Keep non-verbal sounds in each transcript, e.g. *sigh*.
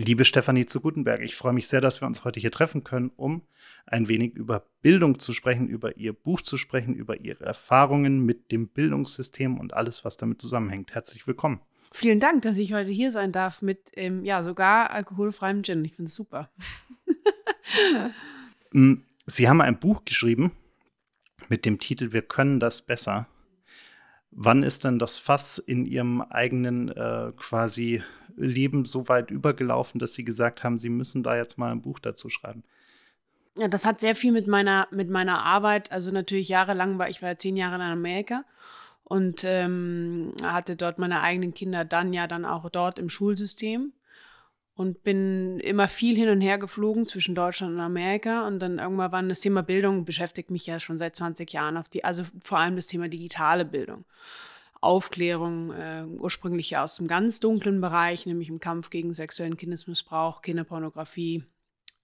Liebe Stefanie zu Gutenberg, ich freue mich sehr, dass wir uns heute hier treffen können, um ein wenig über Bildung zu sprechen, über Ihr Buch zu sprechen, über Ihre Erfahrungen mit dem Bildungssystem und alles, was damit zusammenhängt. Herzlich willkommen. Vielen Dank, dass ich heute hier sein darf mit, ähm, ja, sogar alkoholfreiem Gin. Ich finde es super. *laughs* Mm, Sie haben ein Buch geschrieben mit dem Titel Wir können das besser. Wann ist denn das Fass in Ihrem eigenen äh, quasi Leben so weit übergelaufen, dass sie gesagt haben, sie müssen da jetzt mal ein Buch dazu schreiben? Ja, das hat sehr viel mit meiner, mit meiner Arbeit, also natürlich jahrelang war ich war ja zehn Jahre in Amerika und ähm, hatte dort meine eigenen Kinder dann ja dann auch dort im Schulsystem und bin immer viel hin und her geflogen zwischen Deutschland und Amerika und dann irgendwann war das Thema Bildung beschäftigt mich ja schon seit 20 Jahren auf die also vor allem das Thema digitale Bildung Aufklärung äh, ursprünglich ja aus dem ganz dunklen Bereich, nämlich im Kampf gegen sexuellen Kindesmissbrauch, Kinderpornografie,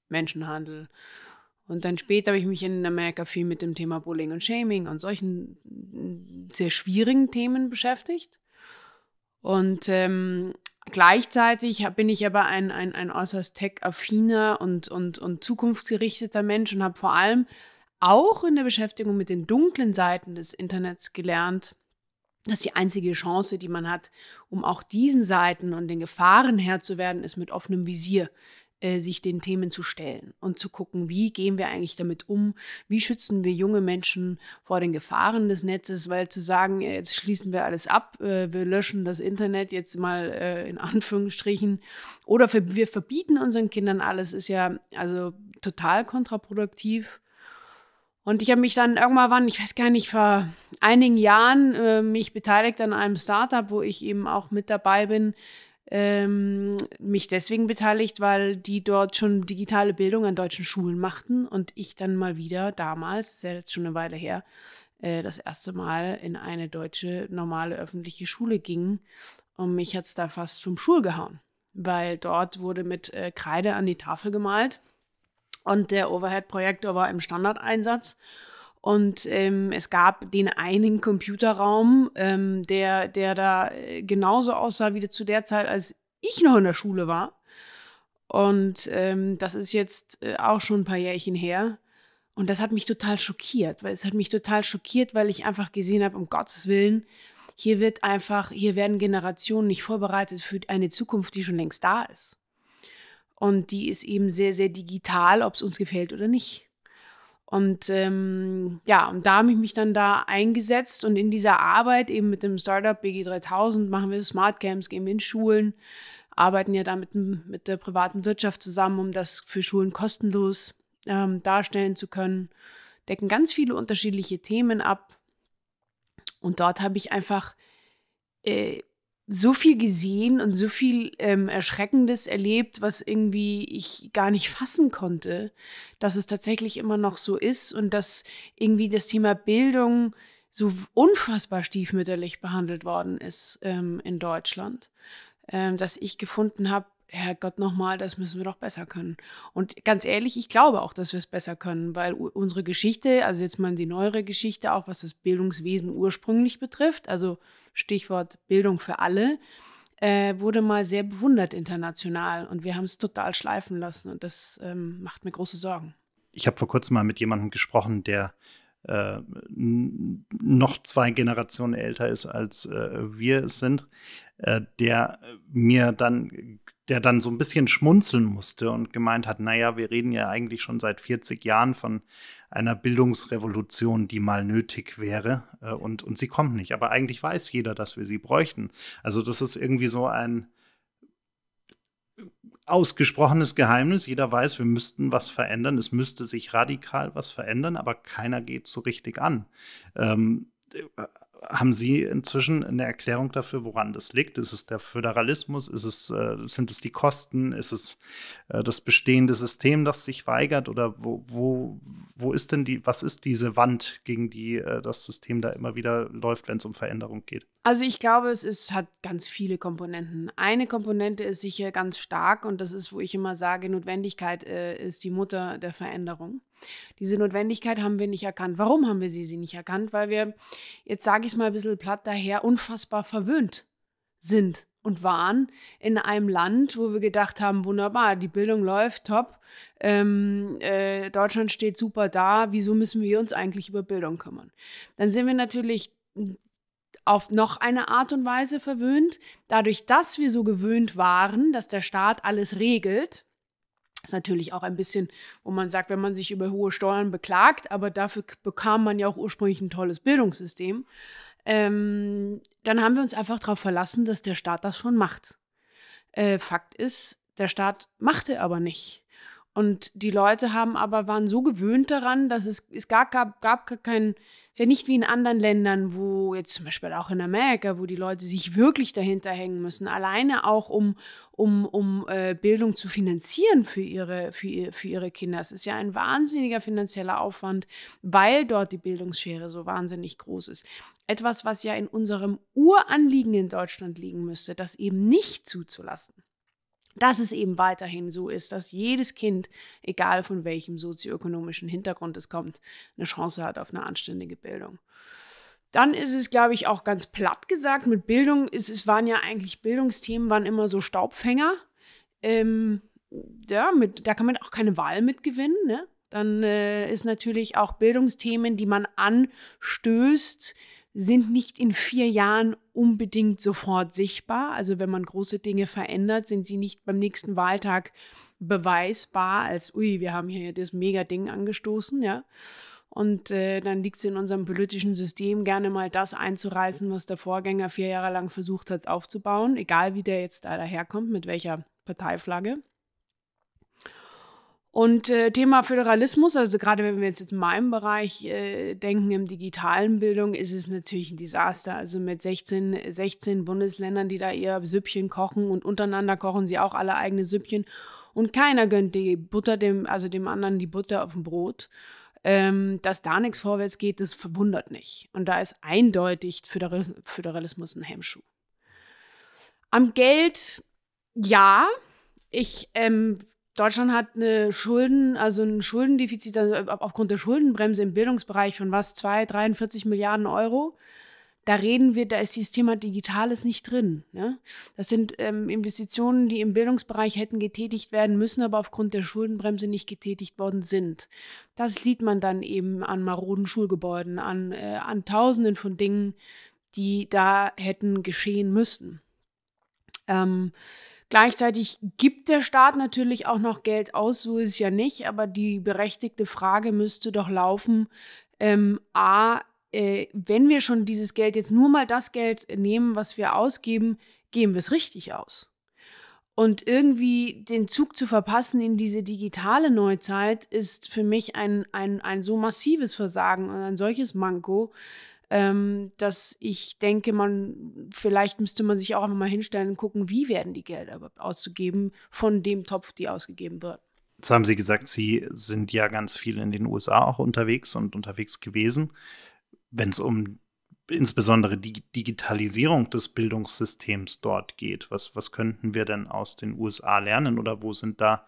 Menschenhandel. Und dann später habe ich mich in Amerika viel mit dem Thema Bullying und Shaming und solchen mm, sehr schwierigen Themen beschäftigt. Und ähm, gleichzeitig bin ich aber ein, ein, ein äußerst tech-affiner und, und, und zukunftsgerichteter Mensch und habe vor allem auch in der Beschäftigung mit den dunklen Seiten des Internets gelernt, das ist die einzige Chance, die man hat, um auch diesen Seiten und den Gefahren Herr zu werden, ist mit offenem Visier äh, sich den Themen zu stellen und zu gucken, wie gehen wir eigentlich damit um, wie schützen wir junge Menschen vor den Gefahren des Netzes, weil zu sagen, äh, jetzt schließen wir alles ab, äh, wir löschen das Internet jetzt mal in Anführungsstrichen oder wir verbieten unseren Kindern alles, ist ja also total kontraproduktiv und ich habe mich dann irgendwann, ich weiß gar nicht, vor einigen Jahren äh, mich beteiligt an einem Startup, wo ich eben auch mit dabei bin. Ähm, mich deswegen beteiligt, weil die dort schon digitale Bildung an deutschen Schulen machten und ich dann mal wieder damals, ist ja jetzt schon eine Weile her, äh, das erste Mal in eine deutsche normale öffentliche Schule ging und mich hat es da fast vom Schul gehauen, weil dort wurde mit äh, Kreide an die Tafel gemalt und der Overhead-Projektor war im Standardeinsatz. Und ähm, es gab den einen Computerraum, ähm, der, der da äh, genauso aussah wie zu der Zeit, als ich noch in der Schule war. Und ähm, das ist jetzt äh, auch schon ein paar Jährchen her. Und das hat mich total schockiert, weil es hat mich total schockiert, weil ich einfach gesehen habe, um Gottes Willen, hier wird einfach, hier werden Generationen nicht vorbereitet für eine Zukunft, die schon längst da ist. Und die ist eben sehr, sehr digital, ob es uns gefällt oder nicht. Und ähm, ja, und da habe ich mich dann da eingesetzt und in dieser Arbeit eben mit dem Startup BG3000 machen wir Smart gehen wir in Schulen, arbeiten ja da mit, mit der privaten Wirtschaft zusammen, um das für Schulen kostenlos ähm, darstellen zu können, decken ganz viele unterschiedliche Themen ab. Und dort habe ich einfach äh, so viel gesehen und so viel ähm, Erschreckendes erlebt, was irgendwie ich gar nicht fassen konnte, dass es tatsächlich immer noch so ist und dass irgendwie das Thema Bildung so unfassbar stiefmütterlich behandelt worden ist ähm, in Deutschland, ähm, dass ich gefunden habe, Herrgott nochmal, das müssen wir doch besser können. Und ganz ehrlich, ich glaube auch, dass wir es besser können, weil unsere Geschichte, also jetzt mal die neuere Geschichte, auch was das Bildungswesen ursprünglich betrifft, also Stichwort Bildung für alle, äh, wurde mal sehr bewundert international und wir haben es total schleifen lassen und das ähm, macht mir große Sorgen. Ich habe vor kurzem mal mit jemandem gesprochen, der äh, noch zwei Generationen älter ist, als äh, wir es sind. Äh, der äh, mir dann, der dann so ein bisschen schmunzeln musste und gemeint hat, naja, wir reden ja eigentlich schon seit 40 Jahren von einer Bildungsrevolution, die mal nötig wäre äh, und, und sie kommt nicht. Aber eigentlich weiß jeder, dass wir sie bräuchten. Also das ist irgendwie so ein ausgesprochenes Geheimnis. Jeder weiß, wir müssten was verändern. Es müsste sich radikal was verändern, aber keiner geht so richtig an. Ähm, äh, haben Sie inzwischen eine Erklärung dafür, woran das liegt? Ist es der Föderalismus? Ist es, äh, sind es die Kosten? Ist es äh, das bestehende System, das sich weigert? Oder wo, wo, wo ist denn die, was ist diese Wand, gegen die äh, das System da immer wieder läuft, wenn es um Veränderung geht? Also ich glaube, es ist, hat ganz viele Komponenten. Eine Komponente ist sicher ganz stark und das ist, wo ich immer sage, Notwendigkeit äh, ist die Mutter der Veränderung. Diese Notwendigkeit haben wir nicht erkannt. Warum haben wir sie, sie nicht erkannt? Weil wir, jetzt sage ich es mal ein bisschen platt daher, unfassbar verwöhnt sind und waren in einem Land, wo wir gedacht haben, wunderbar, die Bildung läuft top, ähm, äh, Deutschland steht super da, wieso müssen wir uns eigentlich über Bildung kümmern? Dann sind wir natürlich auf noch eine Art und Weise verwöhnt. Dadurch, dass wir so gewöhnt waren, dass der Staat alles regelt, ist natürlich auch ein bisschen, wo man sagt, wenn man sich über hohe Steuern beklagt, aber dafür bekam man ja auch ursprünglich ein tolles Bildungssystem, ähm, dann haben wir uns einfach darauf verlassen, dass der Staat das schon macht. Äh, Fakt ist, der Staat machte aber nicht. Und die Leute haben aber, waren so gewöhnt daran, dass es, es gar gab, gab kein, ist ja nicht wie in anderen Ländern, wo jetzt zum Beispiel auch in Amerika, wo die Leute sich wirklich dahinter hängen müssen, alleine auch um, um, um äh, Bildung zu finanzieren für ihre, für, für ihre Kinder. Es ist ja ein wahnsinniger finanzieller Aufwand, weil dort die Bildungsschere so wahnsinnig groß ist. Etwas, was ja in unserem Uranliegen in Deutschland liegen müsste, das eben nicht zuzulassen dass es eben weiterhin so ist, dass jedes Kind, egal von welchem sozioökonomischen Hintergrund es kommt, eine Chance hat auf eine anständige Bildung. Dann ist es, glaube ich, auch ganz platt gesagt, mit Bildung, ist, es waren ja eigentlich Bildungsthemen, waren immer so Staubfänger. Ähm, ja, mit, da kann man auch keine Wahl mitgewinnen. Ne? Dann äh, ist natürlich auch Bildungsthemen, die man anstößt, sind nicht in vier Jahren unbedingt sofort sichtbar. Also wenn man große Dinge verändert, sind sie nicht beim nächsten Wahltag beweisbar als, ui, wir haben hier das Mega-Ding angestoßen, ja. Und äh, dann liegt es in unserem politischen System, gerne mal das einzureißen, was der Vorgänger vier Jahre lang versucht hat aufzubauen, egal wie der jetzt da daherkommt, mit welcher Parteiflagge. Und äh, Thema Föderalismus, also gerade wenn wir jetzt, in meinem Bereich äh, denken, im digitalen Bildung, ist es natürlich ein Desaster. Also mit 16, 16 Bundesländern, die da ihr Süppchen kochen und untereinander kochen sie auch alle eigene Süppchen. Und keiner gönnt die Butter dem, also dem anderen die Butter auf dem Brot. Ähm, dass da nichts vorwärts geht, das verwundert nicht. Und da ist eindeutig Föderalismus ein Hemmschuh. Am Geld, ja. Ich ähm, Deutschland hat eine Schulden, also ein Schuldendefizit also aufgrund der Schuldenbremse im Bildungsbereich von was 2, 43 Milliarden Euro. Da reden wir, da ist dieses Thema Digitales nicht drin. Ne? Das sind ähm, Investitionen, die im Bildungsbereich hätten getätigt werden müssen, aber aufgrund der Schuldenbremse nicht getätigt worden sind. Das sieht man dann eben an maroden Schulgebäuden, an, äh, an Tausenden von Dingen, die da hätten geschehen müssen. Ähm, Gleichzeitig gibt der Staat natürlich auch noch Geld aus, so ist es ja nicht, aber die berechtigte Frage müsste doch laufen, ähm, a, äh, wenn wir schon dieses Geld jetzt nur mal das Geld nehmen, was wir ausgeben, geben wir es richtig aus. Und irgendwie den Zug zu verpassen in diese digitale Neuzeit ist für mich ein, ein, ein so massives Versagen und ein solches Manko, ähm, dass ich denke, man, vielleicht müsste man sich auch einfach mal hinstellen und gucken, wie werden die Gelder überhaupt auszugeben von dem Topf, die ausgegeben wird. Jetzt haben Sie gesagt, Sie sind ja ganz viel in den USA auch unterwegs und unterwegs gewesen. Wenn es um insbesondere die Digitalisierung des Bildungssystems dort geht. Was, was könnten wir denn aus den USA lernen oder wo sind da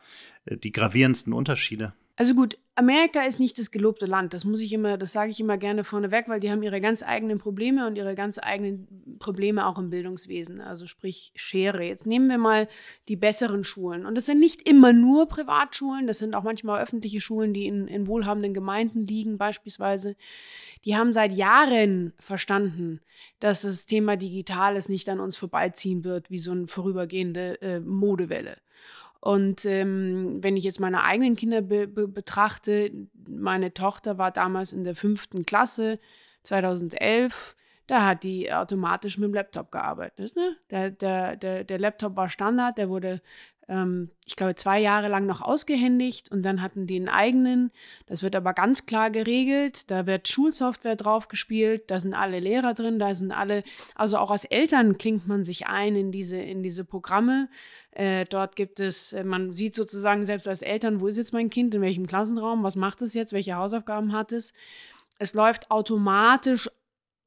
äh, die gravierendsten Unterschiede? Also gut, Amerika ist nicht das gelobte Land. Das muss ich immer, das sage ich immer gerne vorneweg, weil die haben ihre ganz eigenen Probleme und ihre ganz eigenen Probleme auch im Bildungswesen. Also sprich Schere. Jetzt nehmen wir mal die besseren Schulen. Und das sind nicht immer nur Privatschulen, das sind auch manchmal öffentliche Schulen, die in, in wohlhabenden Gemeinden liegen, beispielsweise. Die haben seit Jahren verstanden, dass das Thema Digitales nicht an uns vorbeiziehen wird, wie so eine vorübergehende äh, Modewelle. Und ähm, wenn ich jetzt meine eigenen Kinder be be betrachte, meine Tochter war damals in der fünften Klasse, 2011, da hat die automatisch mit dem Laptop gearbeitet. Ne? Der, der, der, der Laptop war Standard, der wurde ähm, ich glaube, zwei Jahre lang noch ausgehändigt und dann hatten die einen eigenen. Das wird aber ganz klar geregelt. Da wird Schulsoftware draufgespielt, da sind alle Lehrer drin, da sind alle, also auch als Eltern klingt man sich ein in diese, in diese Programme. Äh, dort gibt es, äh, man sieht sozusagen selbst als Eltern, wo ist jetzt mein Kind, in welchem Klassenraum, was macht es jetzt, welche Hausaufgaben hat es. Es läuft automatisch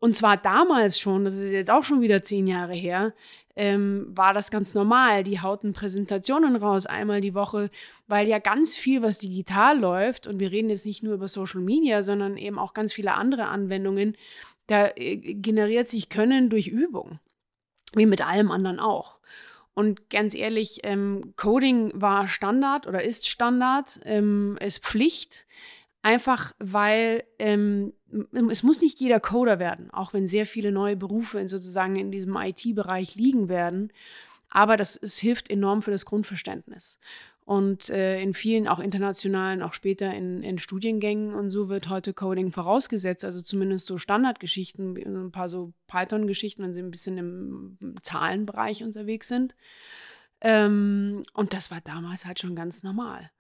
und zwar damals schon, das ist jetzt auch schon wieder zehn Jahre her, ähm, war das ganz normal. Die hauten Präsentationen raus einmal die Woche, weil ja ganz viel, was digital läuft, und wir reden jetzt nicht nur über Social Media, sondern eben auch ganz viele andere Anwendungen, da äh, generiert sich Können durch Übung, wie mit allem anderen auch. Und ganz ehrlich, ähm, Coding war Standard oder ist Standard, ähm, ist Pflicht. Einfach weil ähm, es muss nicht jeder Coder werden, auch wenn sehr viele neue Berufe in sozusagen in diesem IT-Bereich liegen werden. Aber das, es hilft enorm für das Grundverständnis. Und äh, in vielen, auch internationalen, auch später in, in, Studiengängen und so wird heute Coding vorausgesetzt. Also zumindest so Standardgeschichten, ein paar so Python-Geschichten, wenn sie ein bisschen im Zahlenbereich unterwegs sind. Ähm, und das war damals halt schon ganz normal.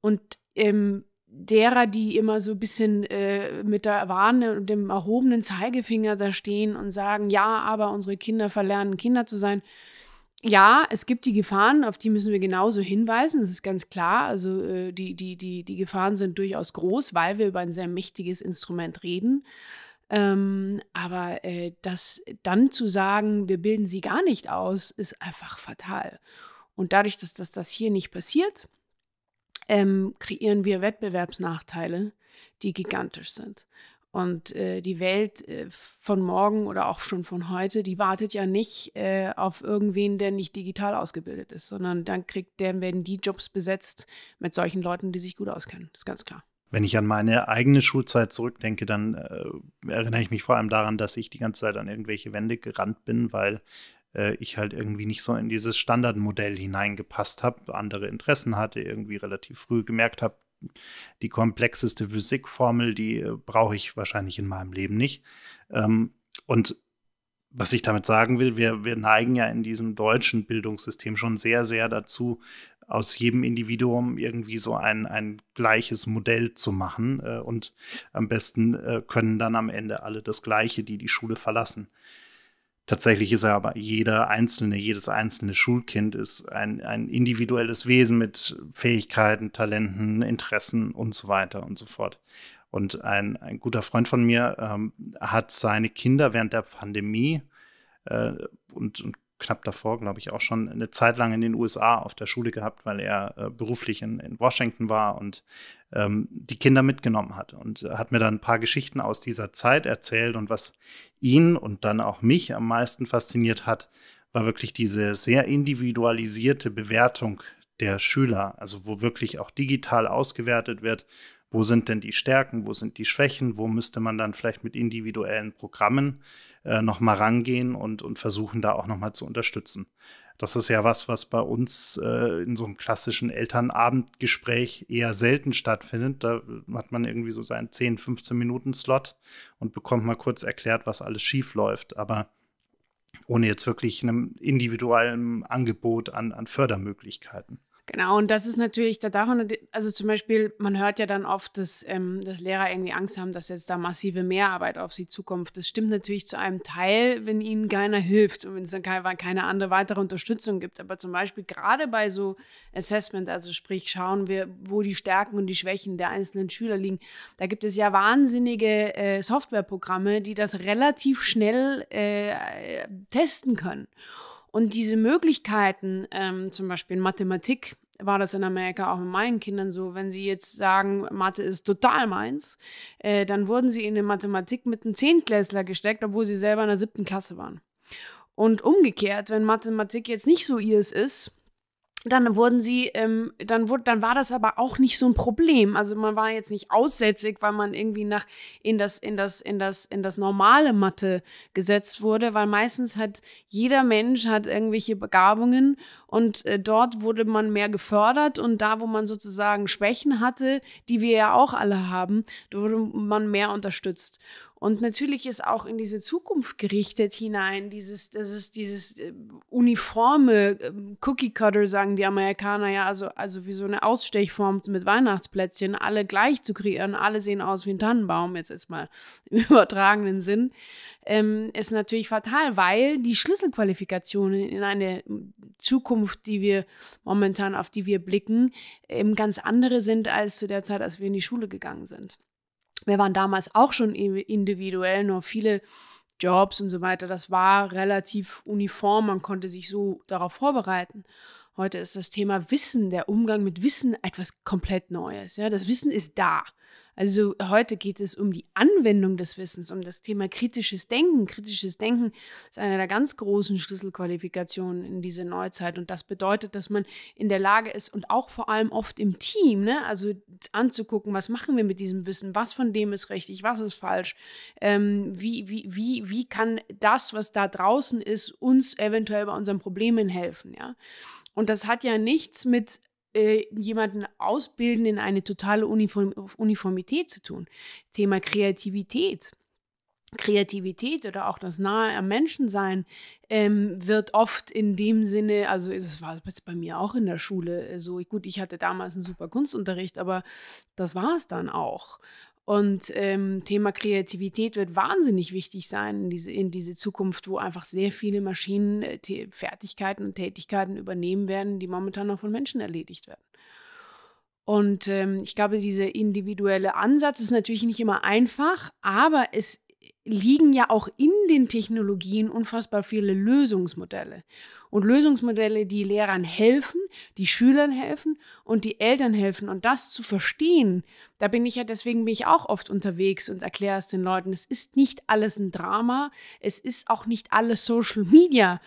Und ähm, derer, die immer so ein bisschen äh, mit der Warne und dem erhobenen Zeigefinger da stehen und sagen, ja, aber unsere Kinder verlernen, Kinder zu sein. Ja, es gibt die Gefahren, auf die müssen wir genauso hinweisen, das ist ganz klar. Also äh, die, die, die, die Gefahren sind durchaus groß, weil wir über ein sehr mächtiges Instrument reden. Ähm, aber äh, das dann zu sagen, wir bilden sie gar nicht aus, ist einfach fatal. Und dadurch, dass das, dass das hier nicht passiert, ähm, kreieren wir Wettbewerbsnachteile, die gigantisch sind. Und äh, die Welt äh, von morgen oder auch schon von heute, die wartet ja nicht äh, auf irgendwen, der nicht digital ausgebildet ist, sondern dann kriegt, dann werden die Jobs besetzt mit solchen Leuten, die sich gut auskennen. Das ist ganz klar. Wenn ich an meine eigene Schulzeit zurückdenke, dann äh, erinnere ich mich vor allem daran, dass ich die ganze Zeit an irgendwelche Wände gerannt bin, weil äh, ich halt irgendwie nicht so in dieses Standardmodell hineingepasst habe, andere Interessen hatte, irgendwie relativ früh gemerkt habe, die komplexeste Physikformel, die äh, brauche ich wahrscheinlich in meinem Leben nicht. Ähm, und was ich damit sagen will, wir, wir neigen ja in diesem deutschen Bildungssystem schon sehr, sehr dazu, aus jedem Individuum irgendwie so ein, ein gleiches Modell zu machen. Äh, und am besten äh, können dann am Ende alle das Gleiche, die die Schule verlassen. Tatsächlich ist er aber jeder einzelne, jedes einzelne Schulkind ist ein, ein individuelles Wesen mit Fähigkeiten, Talenten, Interessen und so weiter und so fort. Und ein, ein guter Freund von mir ähm, hat seine Kinder während der Pandemie äh, und, und, knapp davor, glaube ich, auch schon eine Zeit lang in den USA auf der Schule gehabt, weil er äh, beruflich in, in Washington war und ähm, die Kinder mitgenommen hat und hat mir dann ein paar Geschichten aus dieser Zeit erzählt und was ihn und dann auch mich am meisten fasziniert hat, war wirklich diese sehr individualisierte Bewertung der Schüler, also wo wirklich auch digital ausgewertet wird, wo sind denn die Stärken, wo sind die Schwächen, wo müsste man dann vielleicht mit individuellen Programmen äh, nochmal rangehen und, und versuchen, da auch nochmal zu unterstützen. Das ist ja was, was bei uns äh, in so einem klassischen Elternabendgespräch eher selten stattfindet. Da hat man irgendwie so seinen 10, 15 Minuten Slot und bekommt mal kurz erklärt, was alles schief läuft. Aber ohne jetzt wirklich einem individuellen Angebot an, an Fördermöglichkeiten. Genau, und das ist natürlich, da darf man, also zum Beispiel, man hört ja dann oft, dass, ähm, dass Lehrer irgendwie Angst haben, dass jetzt da massive Mehrarbeit auf sie zukommt. Das stimmt natürlich zu einem Teil, wenn ihnen keiner hilft und wenn es dann keine, keine andere weitere Unterstützung gibt. Aber zum Beispiel gerade bei so Assessment, also sprich, schauen wir, wo die Stärken und die Schwächen der einzelnen Schüler liegen. Da gibt es ja wahnsinnige äh, Softwareprogramme, die das relativ schnell äh, äh testen können. Und diese Möglichkeiten, ähm, zum Beispiel in Mathematik, war das in Amerika auch mit meinen Kindern so, wenn sie jetzt sagen, Mathe ist total meins, äh, dann wurden sie in die Mathematik mit einem Zehntklässler gesteckt, obwohl sie selber in der siebten Klasse waren. Und umgekehrt, wenn Mathematik jetzt nicht so ihrs ist, dann wurden sie, ähm, dann wurde, dann war das aber auch nicht so ein Problem. Also man war jetzt nicht aussätzig, weil man irgendwie nach in das, in das, in das, in das normale Mathe gesetzt wurde, weil meistens hat jeder Mensch hat irgendwelche Begabungen und äh, dort wurde man mehr gefördert und da, wo man sozusagen Schwächen hatte, die wir ja auch alle haben, da wurde man mehr unterstützt. Und natürlich ist auch in diese Zukunft gerichtet hinein, dieses, das ist dieses äh, uniforme äh, Cookie Cutter, sagen die Amerikaner ja, also, also wie so eine Ausstechform mit Weihnachtsplätzchen, alle gleich zu kreieren, alle sehen aus wie ein Tannenbaum, jetzt erstmal *laughs* im übertragenen Sinn, ähm, ist natürlich fatal, weil die Schlüsselqualifikationen in eine hm, Zukunft, die wir momentan, auf die wir blicken, eben ähm, ganz andere sind als zu der Zeit, als wir in die Schule gegangen sind wir waren damals auch schon individuell, nur viele Jobs und so weiter, das war relativ uniform, man konnte sich so darauf vorbereiten. Heute ist das Thema Wissen, der Umgang mit Wissen etwas komplett Neues. Ja, das Wissen ist da. Also heute geht es um die Anwendung des Wissens, um das Thema kritisches Denken. Kritisches Denken ist eine der ganz großen Schlüsselqualifikationen in dieser Neuzeit. Und das bedeutet, dass man in der Lage ist und auch vor allem oft im Team, ne? also anzugucken, was machen wir mit diesem Wissen, was von dem ist richtig, was ist falsch, ähm, wie, wie, wie, wie kann das, was da draußen ist, uns eventuell bei unseren Problemen helfen. Ja? Und das hat ja nichts mit äh, jemanden ausbilden in eine totale Uniform Uniformität zu tun. Thema Kreativität. Kreativität oder auch das Nahe am Menschen sein ähm, wird oft in dem Sinne, also es war jetzt bei mir auch in der Schule äh, so, gut, ich hatte damals einen super Kunstunterricht, aber das war es dann auch. Und ähm, Thema Kreativität wird wahnsinnig wichtig sein in diese, in diese Zukunft, wo einfach sehr viele Maschinen äh, Fertigkeiten und Tätigkeiten übernehmen werden, die momentan noch von Menschen erledigt werden. Und ähm, ich glaube, dieser individuelle Ansatz ist natürlich nicht immer einfach, aber es liegen ja auch in den Technologien unfassbar viele Lösungsmodelle. Und Lösungsmodelle, die Lehrern helfen, die Schülern helfen und die Eltern helfen. Und das zu verstehen, da bin ich ja, deswegen bin ich auch oft unterwegs und erkläre es den Leuten. Es ist nicht alles ein Drama, es ist auch nicht alles Social Media.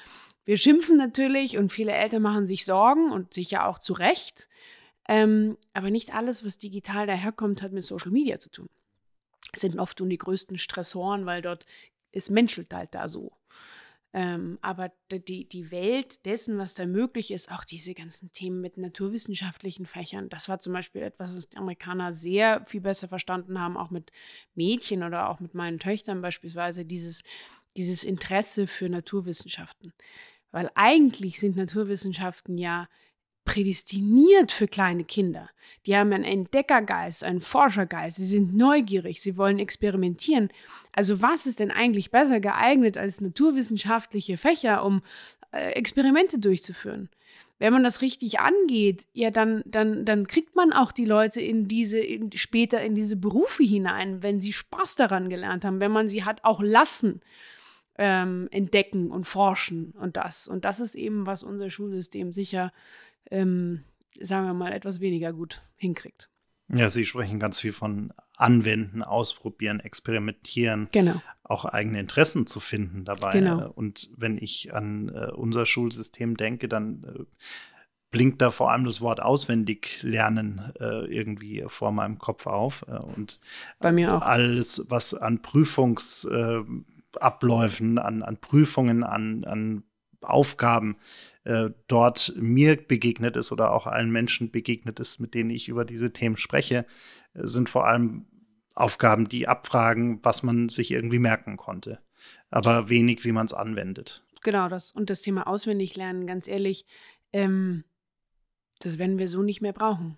Wir schimpfen natürlich und viele Eltern machen sich Sorgen und sicher auch zu Recht. Ähm, aber nicht alles, was digital daherkommt, hat mit Social Media zu tun sind oft die größten Stressoren, weil dort ist menschelt halt da so. Ähm, aber die, die Welt dessen, was da möglich ist, auch diese ganzen Themen mit naturwissenschaftlichen Fächern, das war zum Beispiel etwas, was die Amerikaner sehr viel besser verstanden haben, auch mit Mädchen oder auch mit meinen Töchtern beispielsweise, dieses, dieses Interesse für Naturwissenschaften. Weil eigentlich sind Naturwissenschaften ja prädestiniert für kleine Kinder. Die haben einen Entdeckergeist, einen Forschergeist, sie sind neugierig, sie wollen experimentieren. Also was ist denn eigentlich besser geeignet als naturwissenschaftliche Fächer, um äh, Experimente durchzuführen? Wenn man das richtig angeht, ja, dann, dann, dann kriegt man auch die Leute in diese, in, später in diese Berufe hinein, wenn sie Spaß daran gelernt haben, wenn man sie hat auch lassen. Ähm, entdecken und forschen und das. Und das ist eben, was unser Schulsystem sicher äh, ähm, sagen wir mal, etwas weniger gut hinkriegt. Ja, Sie sprechen ganz viel von Anwenden, Ausprobieren, Experimentieren, genau. auch eigene Interessen zu finden dabei. Genau. Äh, und wenn ich an äh, unser Schulsystem denke, dann äh, blinkt da vor allem das Wort auswendig lernen äh, irgendwie vor meinem Kopf auf. Äh, und Bei mir auch. Alles, was an Prüfungs. Äh, Abläufen, an, an Prüfungen, an, an Aufgaben äh, dort mir begegnet ist oder auch allen Menschen begegnet ist, mit denen ich über diese Themen spreche, äh, sind vor allem Aufgaben, die abfragen, was man sich irgendwie merken konnte, aber wenig, wie man es anwendet. Genau das. Und das Thema auswendig lernen, ganz ehrlich, ähm, das werden wir so nicht mehr brauchen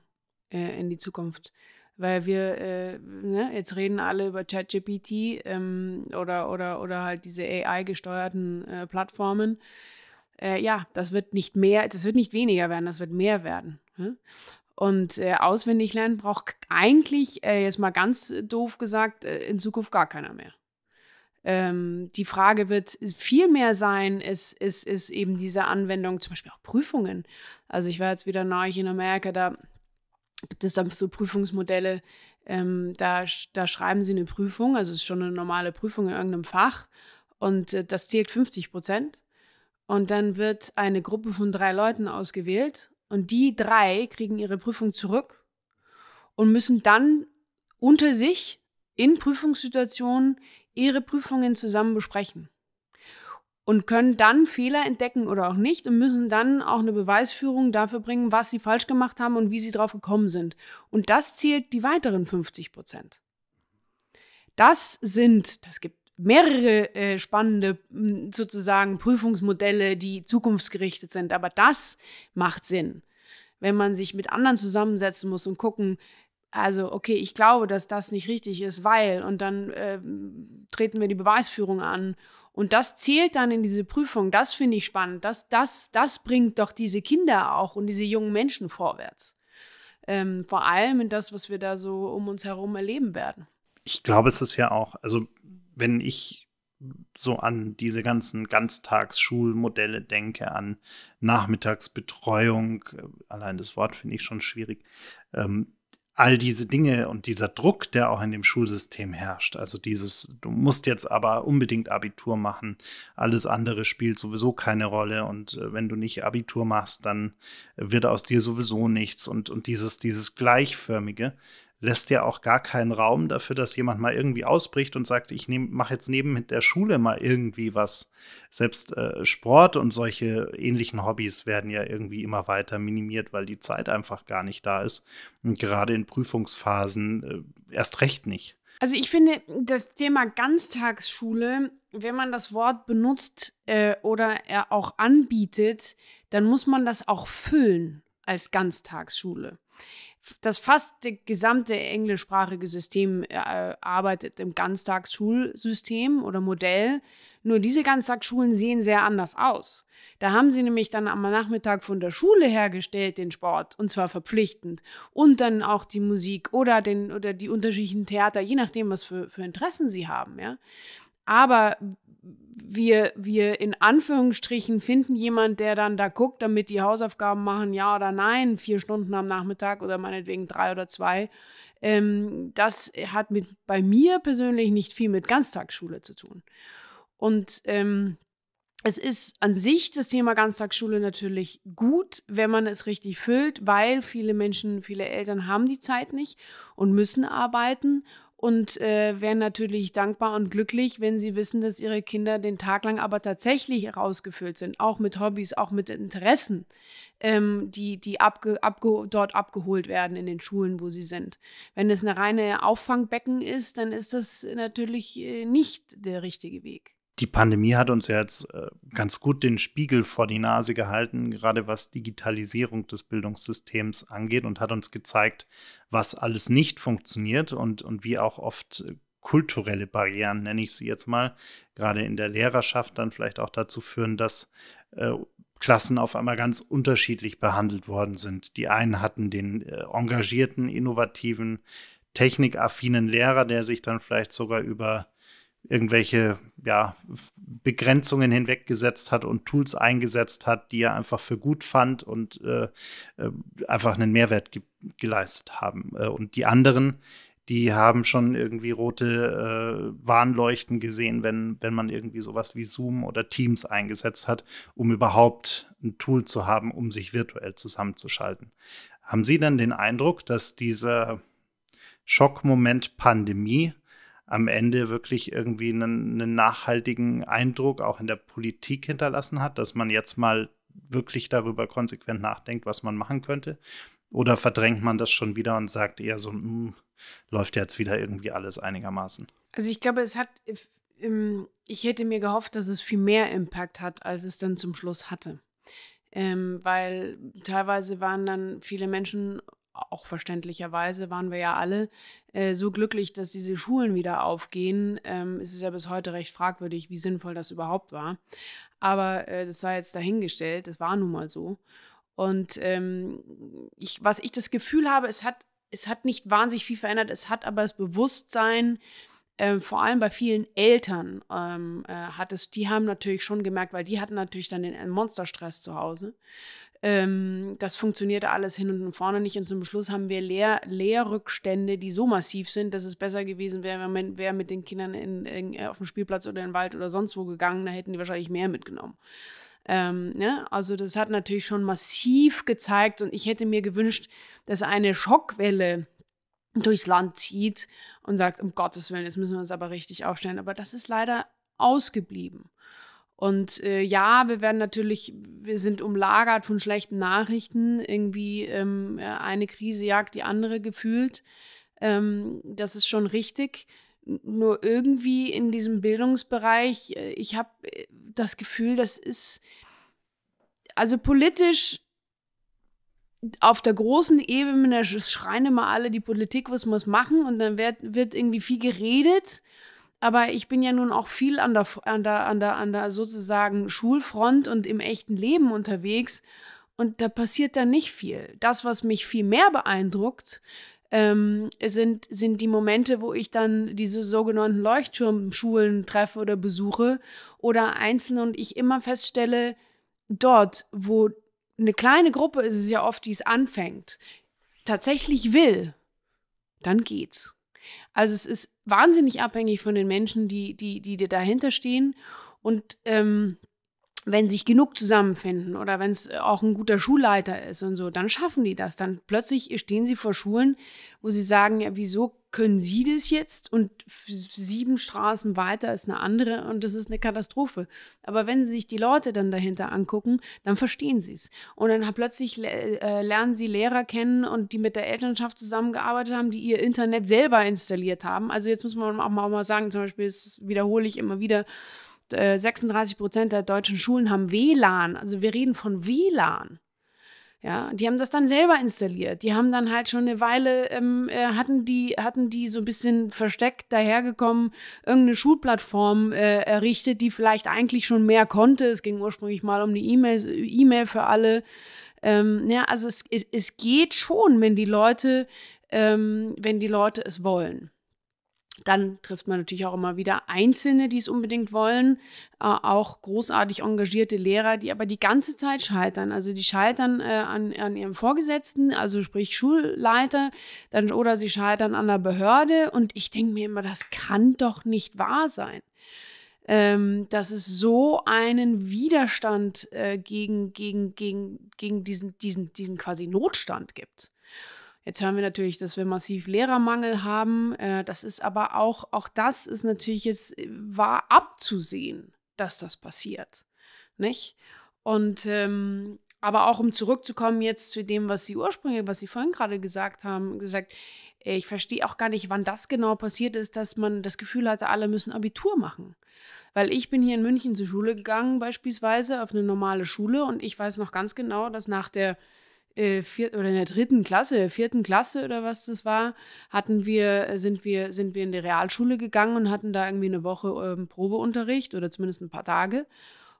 äh, in die Zukunft weil wir äh, ne, jetzt reden alle über ChatGPT ähm, oder, oder, oder halt diese AI-gesteuerten äh, Plattformen. Äh, ja, das wird nicht mehr, das wird nicht weniger werden, das wird mehr werden. Ja? Ne? Und äh, auswendig lernen braucht eigentlich, äh, jetzt mal ganz doof gesagt, äh, in Zukunft gar keiner mehr. Ähm, die Frage wird viel mehr sein, ist, ist, ist eben diese Anwendung, zum Beispiel auch Prüfungen. Also ich war jetzt wieder neu in Amerika, da gibt es dann so Prüfungsmodelle, ähm, da, da schreiben sie eine Prüfung, also es ist schon eine normale Prüfung in irgendeinem Fach und äh, das zählt 50 Prozent. Und dann wird eine Gruppe von drei Leuten ausgewählt und die drei kriegen ihre Prüfung zurück und müssen dann unter sich in Prüfungssituationen ihre Prüfungen zusammen besprechen und können dann Fehler entdecken oder auch nicht und müssen dann auch eine Beweisführung dafür bringen, was sie falsch gemacht haben und wie sie drauf gekommen sind. Und das zählt die weiteren 50 Prozent. Das sind, das gibt mehrere äh, spannende hm, sozusagen Prüfungsmodelle, die zukunftsgerichtet sind, aber das macht Sinn, wenn man sich mit anderen zusammensetzen muss und gucken, also okay, ich glaube, dass das nicht richtig ist, weil und dann äh, treten wir die Beweisführung an und das zählt dann in diese Prüfung. Das finde ich spannend. Das, das, das bringt doch diese Kinder auch und diese jungen Menschen vorwärts. Ähm, vor allem in das, was wir da so um uns herum erleben werden. Ich glaube, es ist ja auch, also wenn ich so an diese ganzen Ganztagsschulmodelle denke, an Nachmittagsbetreuung, äh, allein das Wort finde ich schon schwierig. Ähm, all diese Dinge und dieser Druck, der auch in dem Schulsystem herrscht. Also dieses, du musst jetzt aber unbedingt Abitur machen, alles andere spielt sowieso keine Rolle und äh, wenn du nicht Abitur machst, dann äh, wird aus dir sowieso nichts und, und dieses, dieses Gleichförmige, lässt ja auch gar keinen Raum dafür, dass jemand mal irgendwie ausbricht und sagt, ich mache jetzt neben der Schule mal irgendwie was. Selbst äh, Sport und solche ähnlichen Hobbys werden ja irgendwie immer weiter minimiert, weil die Zeit einfach gar nicht da ist. Und gerade in Prüfungsphasen äh, erst recht nicht. Also ich finde das Thema Ganztagsschule, wenn man das Wort benutzt äh, oder auch anbietet, dann muss man das auch füllen als Ganztagsschule das fast gesamte englischsprachige System äh, arbeitet im Ganztagsschulsystem oder Modell. Nur diese Ganztagsschulen sehen sehr anders aus. Da haben sie nämlich dann am Nachmittag von der Schule hergestellt den Sport und zwar verpflichtend und dann auch die Musik oder den oder die unterschiedlichen Theater, je nachdem was für, für Interessen sie haben. Ja, aber wir, wir in Anführungsstrichen finden jemand, der dann da guckt, damit die Hausaufgaben machen, ja oder nein, vier Stunden am Nachmittag oder meinetwegen drei oder zwei. Ähm, das hat mit, bei mir persönlich nicht viel mit Ganztagsschule zu tun. Und ähm, es ist an sich das Thema Ganztagsschule natürlich gut, wenn man es richtig füllt, weil viele Menschen, viele Eltern haben die Zeit nicht und müssen arbeiten und äh, wären natürlich dankbar und glücklich, wenn sie wissen, dass ihre Kinder den Tag lang aber tatsächlich rausgefüllt sind, auch mit Hobbys, auch mit Interessen, ähm, die, die abge, abge, dort abgeholt werden in den Schulen, wo sie sind. Wenn es eine reine Auffangbecken ist, dann ist das natürlich äh, nicht der richtige Weg die Pandemie hat uns ja jetzt äh, ganz gut den Spiegel vor die Nase gehalten, gerade was Digitalisierung des Bildungssystems angeht und hat uns gezeigt, was alles nicht funktioniert und, und wie auch oft äh, kulturelle Barrieren, nenne ich sie jetzt mal, gerade in der Lehrerschaft dann vielleicht auch dazu führen, dass äh, Klassen auf einmal ganz unterschiedlich behandelt worden sind. Die einen hatten den äh, engagierten, innovativen, technikaffinen Lehrer, der sich dann vielleicht sogar über irgendwelche ja, Begrenzungen hinweggesetzt hat und Tools eingesetzt hat, die er einfach für gut fand und äh, äh einfach einen Mehrwert ge geleistet haben. Äh, und die anderen, die haben schon irgendwie rote äh, Warnleuchten gesehen, wenn, wenn man irgendwie sowas wie Zoom oder Teams eingesetzt hat, um überhaupt ein Tool zu haben, um sich virtuell zusammenzuschalten. Haben Sie denn den Eindruck, dass dieser Schockmoment Pandemie am Ende wirklich irgendwie einen, einen nachhaltigen Eindruck auch in der Politik hinterlassen hat, dass man jetzt mal wirklich darüber konsequent nachdenkt, was man machen könnte? Oder verdrängt man das schon wieder und sagt eher so, mh, hm, läuft jetzt wieder irgendwie alles einigermaßen? Also ich glaube, es hat, ich hätte mir gehofft, dass es viel mehr Impact hat, als es dann zum Schluss hatte. Ähm, weil teilweise waren dann viele Menschen auch verständlicherweise waren wir ja alle äh, so glücklich, dass diese Schulen wieder aufgehen. Ähm, es ist ja bis heute recht fragwürdig, wie sinnvoll das überhaupt war. Aber äh, das sei jetzt dahingestellt, das war nun mal so. Und ähm, ich, was ich das Gefühl habe, es hat, es hat nicht wahnsinnig viel verändert, es hat aber das Bewusstsein, äh, vor allem bei vielen Eltern ähm, äh, hat es, die haben natürlich schon gemerkt, weil die hatten natürlich dann den Monsterstress zu Hause, ähm, das funktionierte alles hin und vorne nicht. Und zum Schluss haben wir Lehr Lehrrückstände, die so massiv sind, dass es besser gewesen wäre, wenn man wäre mit den Kindern in, in, äh, auf den Spielplatz oder in den Wald oder sonst wo gegangen, da hätten die wahrscheinlich mehr mitgenommen. Ähm, ne? Also das hat natürlich schon massiv gezeigt und ich hätte mir gewünscht, dass eine Schockwelle durchs Land zieht und sagt, um Gottes Willen, jetzt müssen wir uns aber richtig aufstellen. Aber das ist leider ausgeblieben. Und äh, ja, wir werden natürlich, wir sind umlagert von schlechten Nachrichten. Irgendwie ähm, eine Krise jagt die andere gefühlt. Ähm, das ist schon richtig. Nur irgendwie in diesem Bildungsbereich, äh, ich habe äh, das Gefühl, das ist, also politisch auf der großen Ebene schreien immer alle, die Politik muss was machen und dann wird, wird irgendwie viel geredet aber ich bin ja nun auch viel an der, an der, an der, an der sozusagen Schulfront und im echten Leben unterwegs. Und da passiert dann nicht viel. Das, was mich viel mehr beeindruckt, ähm, sind, sind die Momente, wo ich dann diese sogenannten Leuchtturmschulen treffe oder besuche oder einzelne und ich immer feststelle, dort, wo eine kleine Gruppe ist es ja oft, die es anfängt, tatsächlich will, dann geht's. Also es ist wahnsinnig abhängig von den Menschen, die, die, die dahinter stehen. Und ähm, wenn sich genug zusammenfinden oder wenn es äh, auch ein guter Schulleiter ist und so, dann schaffen die das. Dann plötzlich stehen sie vor Schulen, wo sie sagen, ja, wieso können sie das jetzt? Und sieben Straßen weiter ist eine andere und das ist eine Katastrophe. Aber wenn sie sich die Leute dann dahinter angucken, dann verstehen sie es. Und dann plötzlich äh, lernen sie Lehrer kennen und die mit der Elternschaft zusammengearbeitet haben, die ihr Internet selber installiert haben. Also jetzt muss man auch mal sagen, zum Beispiel, das wiederhole ich immer wieder, 36 äh, Prozent der deutschen Schulen haben WLAN. Also wir reden von WLAN. Ja, die haben das dann selber installiert. Die haben dann halt schon eine Weile, ähm, äh, hatten, die, hatten die so ein bisschen versteckt dahergekommen, irgendeine Schulplattform äh, errichtet, die vielleicht eigentlich schon mehr konnte. Es ging ursprünglich mal um eine E-Mail e für alle. Ähm, ja, also es, es, es geht schon, wenn die Leute, ähm, wenn die Leute es wollen. Dann trifft man natürlich auch immer wieder Einzelne, die es unbedingt wollen, äh, auch großartig engagierte Lehrer, die aber die ganze Zeit scheitern. Also die scheitern äh, an, an, ihrem Vorgesetzten, also sprich Schulleiter, dann, oder sie scheitern an der Behörde. Und ich denke mir immer, das kann doch nicht wahr sein. Ähm, dass es so einen Widerstand äh, gegen, gegen, gegen, gegen diesen, diesen, diesen quasi Notstand gibt. Jetzt hören wir natürlich, dass wir massiv Lehrermangel haben. Äh, das ist aber auch, auch das ist natürlich jetzt, äh, wahr abzusehen, dass das passiert. Nicht? Und ähm, aber auch um zurückzukommen jetzt zu dem, was Sie ursprünglich, was Sie vorhin gerade gesagt haben, gesagt, äh, ich verstehe auch gar nicht, wann das genau passiert ist, dass man das Gefühl hatte, alle müssen Abitur machen. Weil ich bin hier in München zur Schule gegangen, beispielsweise auf eine normale Schule, und ich weiß noch ganz genau, dass nach der äh, vier, oder in der dritten Klasse, vierten Klasse oder was das war, hatten wir, äh, sind wir, sind wir in die Realschule gegangen und hatten da irgendwie eine Woche ähm, Probeunterricht oder zumindest ein paar Tage.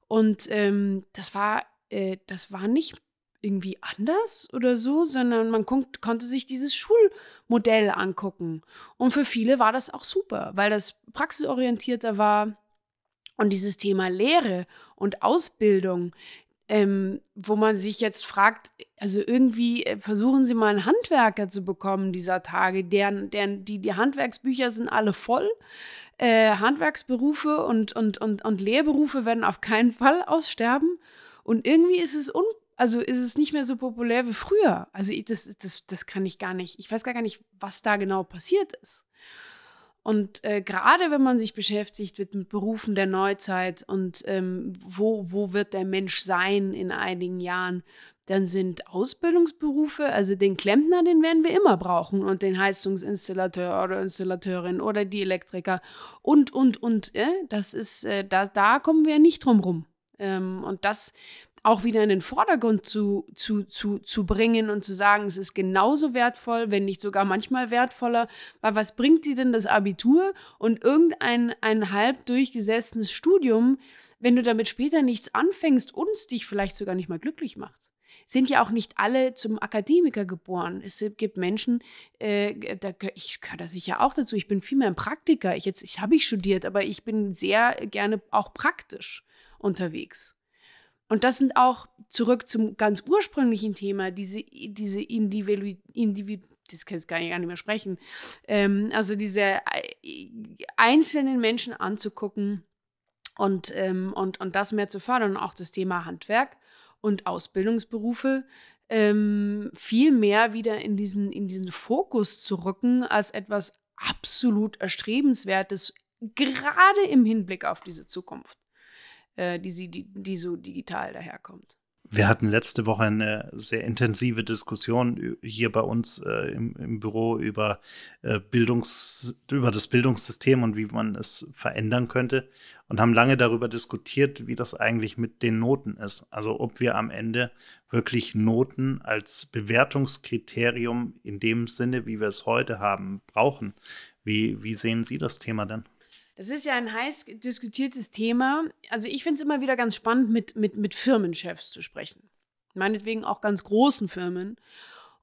Und ähm, das war, äh, das war nicht irgendwie anders oder so, sondern man guckt, konnte sich dieses Schulmodell angucken. Und für viele war das auch super, weil das praxisorientierter war. Und dieses Thema Lehre und Ausbildung, ähm, wo man sich jetzt fragt, also irgendwie äh, versuchen sie mal einen Handwerker zu bekommen dieser Tage. Deren, deren, die, die Handwerksbücher sind alle voll. Äh, Handwerksberufe und, und, und, und Lehrberufe werden auf keinen Fall aussterben. Und irgendwie ist es un also ist es nicht mehr so populär wie früher. Also ich, das, das, das kann ich gar nicht. Ich weiß gar nicht, was da genau passiert ist. Und äh, gerade wenn man sich beschäftigt wird mit Berufen der Neuzeit und ähm, wo, wo wird der Mensch sein in einigen Jahren, dann sind Ausbildungsberufe, also den Klempner, den werden wir immer brauchen und den Heizungsinstallateur oder Installateurin oder die Elektriker und, und, und. Äh, das ist, äh, da, da kommen wir nicht drum rum. Ähm, und das, auch wieder in den Vordergrund zu, zu, zu, zu bringen und zu sagen, es ist genauso wertvoll, wenn nicht sogar manchmal wertvoller, weil was bringt dir denn das Abitur und irgendein ein halb durchgesessenes Studium, wenn du damit später nichts anfängst und es dich vielleicht sogar nicht mal glücklich macht? sind ja auch nicht alle zum Akademiker geboren. Es gibt Menschen, äh, da, ich gehöre da sicher auch dazu. Ich bin viel mehr ein Praktiker. Ich, jetzt ich habe ich studiert, aber ich bin sehr gerne auch praktisch unterwegs. Und das sind auch zurück zum ganz ursprünglichen Thema, diese, diese Individu, das kann ich gar nicht, gar nicht mehr sprechen, ähm, also diese äh, einzelnen Menschen anzugucken und, ähm, und, und das mehr zu fördern und auch das Thema Handwerk und Ausbildungsberufe ähm, viel mehr wieder in diesen, in diesen Fokus zu rücken als etwas absolut Erstrebenswertes, gerade im Hinblick auf diese Zukunft. Äh, die, die, die so digital daherkommt. Wir hatten letzte Woche eine sehr intensive Diskussion hier bei uns äh, im, im, Büro über, äh, Bildungs-, über das Bildungssystem und wie man es verändern könnte und haben lange darüber diskutiert, wie das eigentlich mit den Noten ist. Also ob wir am Ende wirklich Noten als Bewertungskriterium in dem Sinne, wie wir es heute haben, brauchen. Wie, wie sehen Sie das Thema denn? Es ist ja ein heiß diskutiertes Thema. Also ich finde es immer wieder ganz spannend, mit, mit, mit Firmenchefs zu sprechen. Meinetwegen auch ganz großen Firmen.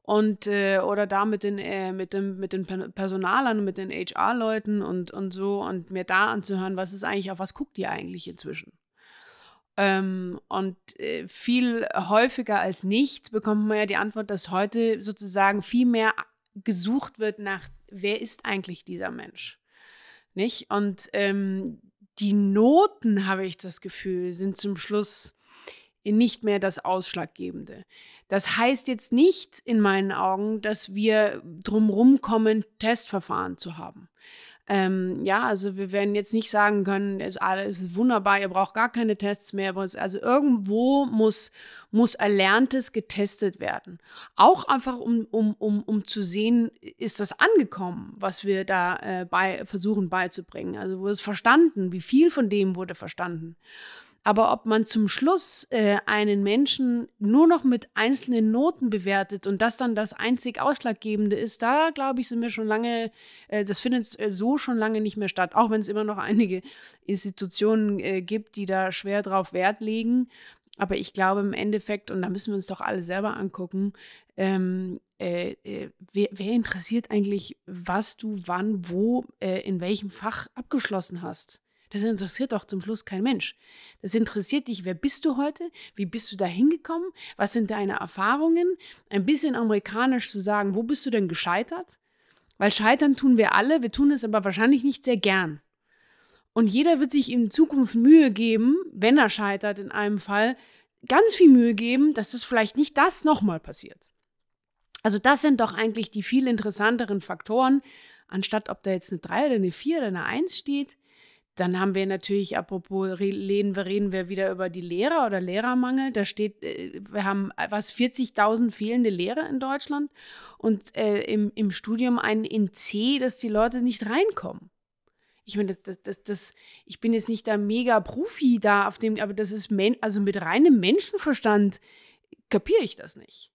Und äh, oder da mit den, äh, mit, dem, mit den Personalern, mit den HR-Leuten und, und so und mir da anzuhören, was ist eigentlich, auf was guckt ihr eigentlich inzwischen? Ähm, und äh, viel häufiger als nicht bekommt man ja die Antwort, dass heute sozusagen viel mehr gesucht wird nach, wer ist eigentlich dieser Mensch? Nicht? Und ähm, die Noten, habe ich das Gefühl, sind zum Schluss nicht mehr das Ausschlaggebende. Das heißt jetzt nicht in meinen Augen, dass wir drumherum kommen, Testverfahren zu haben. Ähm, ja, also wir werden jetzt nicht sagen können, es ist alles wunderbar, ihr braucht gar keine Tests mehr. Also irgendwo muss, muss Erlerntes getestet werden. Auch einfach, um, um, um, um zu sehen, ist das angekommen, was wir da äh, bei, versuchen beizubringen. Also wurde es verstanden, wie viel von dem wurde verstanden. Aber ob man zum Schluss äh, einen Menschen nur noch mit einzelnen Noten bewertet und das dann das einzig Ausschlaggebende ist, da glaube ich, sind wir schon lange, äh, das findet äh, so schon lange nicht mehr statt, auch wenn es immer noch einige Institutionen äh, gibt, die da schwer drauf Wert legen. Aber ich glaube im Endeffekt, und da müssen wir uns doch alle selber angucken, ähm, äh, äh wer, wer, interessiert eigentlich, was du wann, wo, äh, in welchem Fach abgeschlossen hast? Das interessiert doch zum Schluss kein Mensch. Das interessiert dich, wer bist du heute? Wie bist du da hingekommen? Was sind deine Erfahrungen? Ein bisschen amerikanisch zu sagen, wo bist du denn gescheitert? Weil scheitern tun wir alle, wir tun es aber wahrscheinlich nicht sehr gern. Und jeder wird sich in Zukunft Mühe geben, wenn er scheitert in einem Fall, ganz viel Mühe geben, dass es vielleicht nicht das nochmal passiert. Also das sind doch eigentlich die viel interessanteren Faktoren, anstatt ob da jetzt eine 3 oder eine 4 oder eine 1 steht. Dann haben wir natürlich, apropos, reden wir, wieder über die Lehrer oder Lehrermangel. Da steht, äh, wir haben äh, was 40.000 fehlende Lehrer in Deutschland und äh, im, im Studium einen in C, dass die Leute nicht reinkommen. Ich meine, das, das, das, das, ich bin jetzt nicht der mega Profi da auf dem, aber das ist, also mit reinem Menschenverstand kapiere ich das nicht.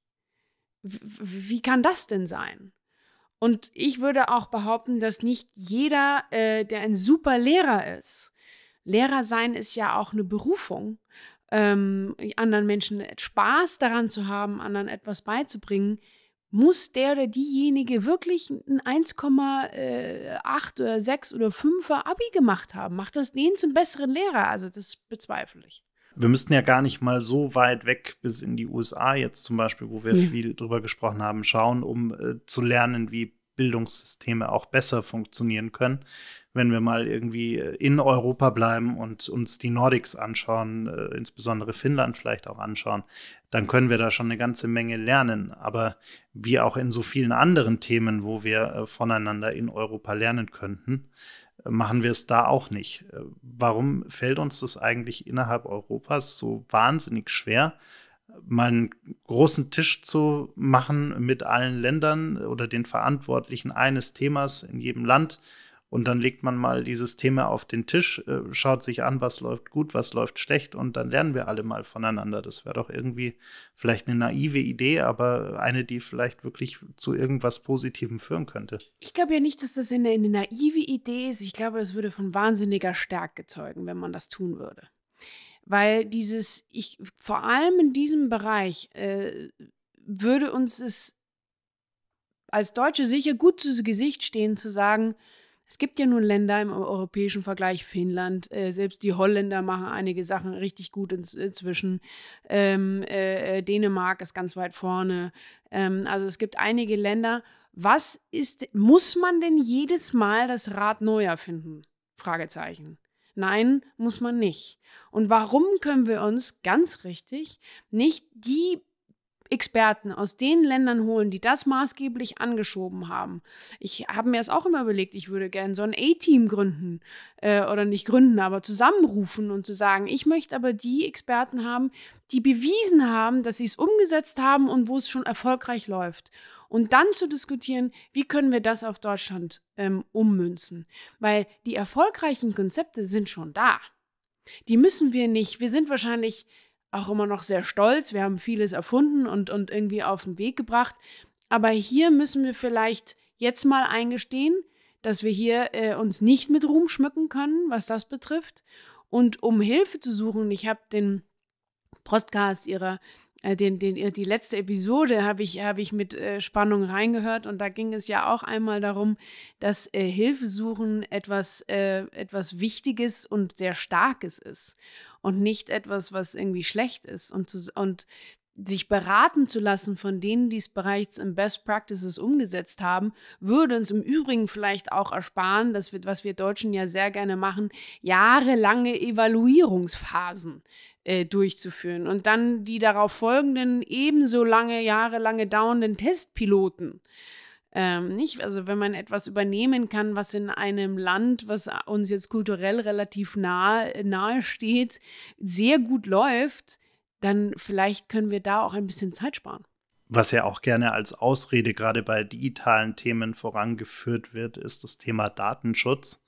Wie, wie kann das denn sein? Und ich würde auch behaupten, dass nicht jeder, äh, der ein super Lehrer ist, Lehrer sein ist ja auch eine Berufung, ähm, anderen Menschen Spaß daran zu haben, anderen etwas beizubringen, muss der oder diejenige wirklich ein 1,8 äh, oder 6 oder 5er Abi gemacht haben? Macht das den zum besseren Lehrer? Also das bezweifle ich wir müssten ja gar nicht mal so weit weg bis in die USA jetzt zum Beispiel, wo wir ja. viel drüber gesprochen haben, schauen, um äh, zu lernen, wie Bildungssysteme auch besser funktionieren können. Wenn wir mal irgendwie äh, in Europa bleiben und uns die Nordics anschauen, äh, insbesondere Finnland vielleicht auch anschauen, dann können wir da schon eine ganze Menge lernen. Aber wie auch in so vielen anderen Themen, wo wir äh, voneinander in Europa lernen könnten, machen wir es da auch nicht. Äh, warum fällt uns das eigentlich innerhalb Europas so wahnsinnig schwer, mal einen großen Tisch zu machen mit allen Ländern oder den Verantwortlichen eines Themas in jedem Land und dann legt man mal dieses Thema auf den Tisch, äh, schaut sich an, was läuft gut, was läuft schlecht und dann lernen wir alle mal voneinander. Das wäre doch irgendwie vielleicht eine naive Idee, aber eine, die vielleicht wirklich zu irgendwas Positivem führen könnte. Ich glaube ja nicht, dass das eine, eine naive Idee ist. Ich glaube, das würde von wahnsinniger Stärke zeugen, wenn man das tun würde. Weil dieses, ich, vor allem in diesem Bereich, äh, würde uns es als Deutsche sicher gut zu Gesicht stehen, zu sagen, es gibt ja nun Länder im europäischen Vergleich, Finnland, äh, selbst die Holländer machen einige Sachen richtig gut ins, inzwischen. Ähm, äh, äh, Dänemark ist ganz weit vorne. Ähm, also es gibt einige Länder. Was ist, muss man denn jedes Mal das Rad neu erfinden? Fragezeichen. Nein, muss man nicht. Und warum können wir uns ganz richtig nicht die Experten aus den Ländern holen, die das maßgeblich angeschoben haben. Ich habe mir das auch immer überlegt, ich würde gerne so ein A-Team gründen äh, oder nicht gründen, aber zusammenrufen und zu sagen, ich möchte aber die Experten haben, die bewiesen haben, dass sie es umgesetzt haben und wo es schon erfolgreich läuft. Und dann zu diskutieren, wie können wir das auf Deutschland ähm, ummünzen. Weil die erfolgreichen Konzepte sind schon da. Die müssen wir nicht. Wir sind wahrscheinlich auch immer noch sehr stolz. Wir haben vieles erfunden und, und irgendwie auf den Weg gebracht. Aber hier müssen wir vielleicht jetzt mal eingestehen, dass wir hier äh, uns nicht mit Ruhm schmücken können, was das betrifft. Und um Hilfe zu suchen, ich habe den Podcast ihrer, äh, den, den, äh, die letzte Episode habe ich, hab ich mit äh, Spannung reingehört und da ging es ja auch einmal darum, dass äh, Hilfe suchen etwas, etwas Wichtiges und sehr Starkes ist und nicht etwas, was irgendwie schlecht ist. Und, zu, und sich beraten zu lassen von denen, die es bereits in Best Practices umgesetzt haben, würde uns im Übrigen vielleicht auch ersparen, dass wir, was wir Deutschen ja sehr gerne machen, jahrelange Evaluierungsphasen äh, durchzuführen und dann die darauf folgenden ebenso lange, jahrelange dauernden Testpiloten ähm, nicht, also wenn man etwas übernehmen kann, was in einem Land, was uns jetzt kulturell relativ nahe, nahe steht, sehr gut läuft, dann vielleicht können wir da auch ein bisschen Zeit sparen. Was ja auch gerne als Ausrede gerade bei digitalen Themen vorangeführt wird, ist das Thema Datenschutz.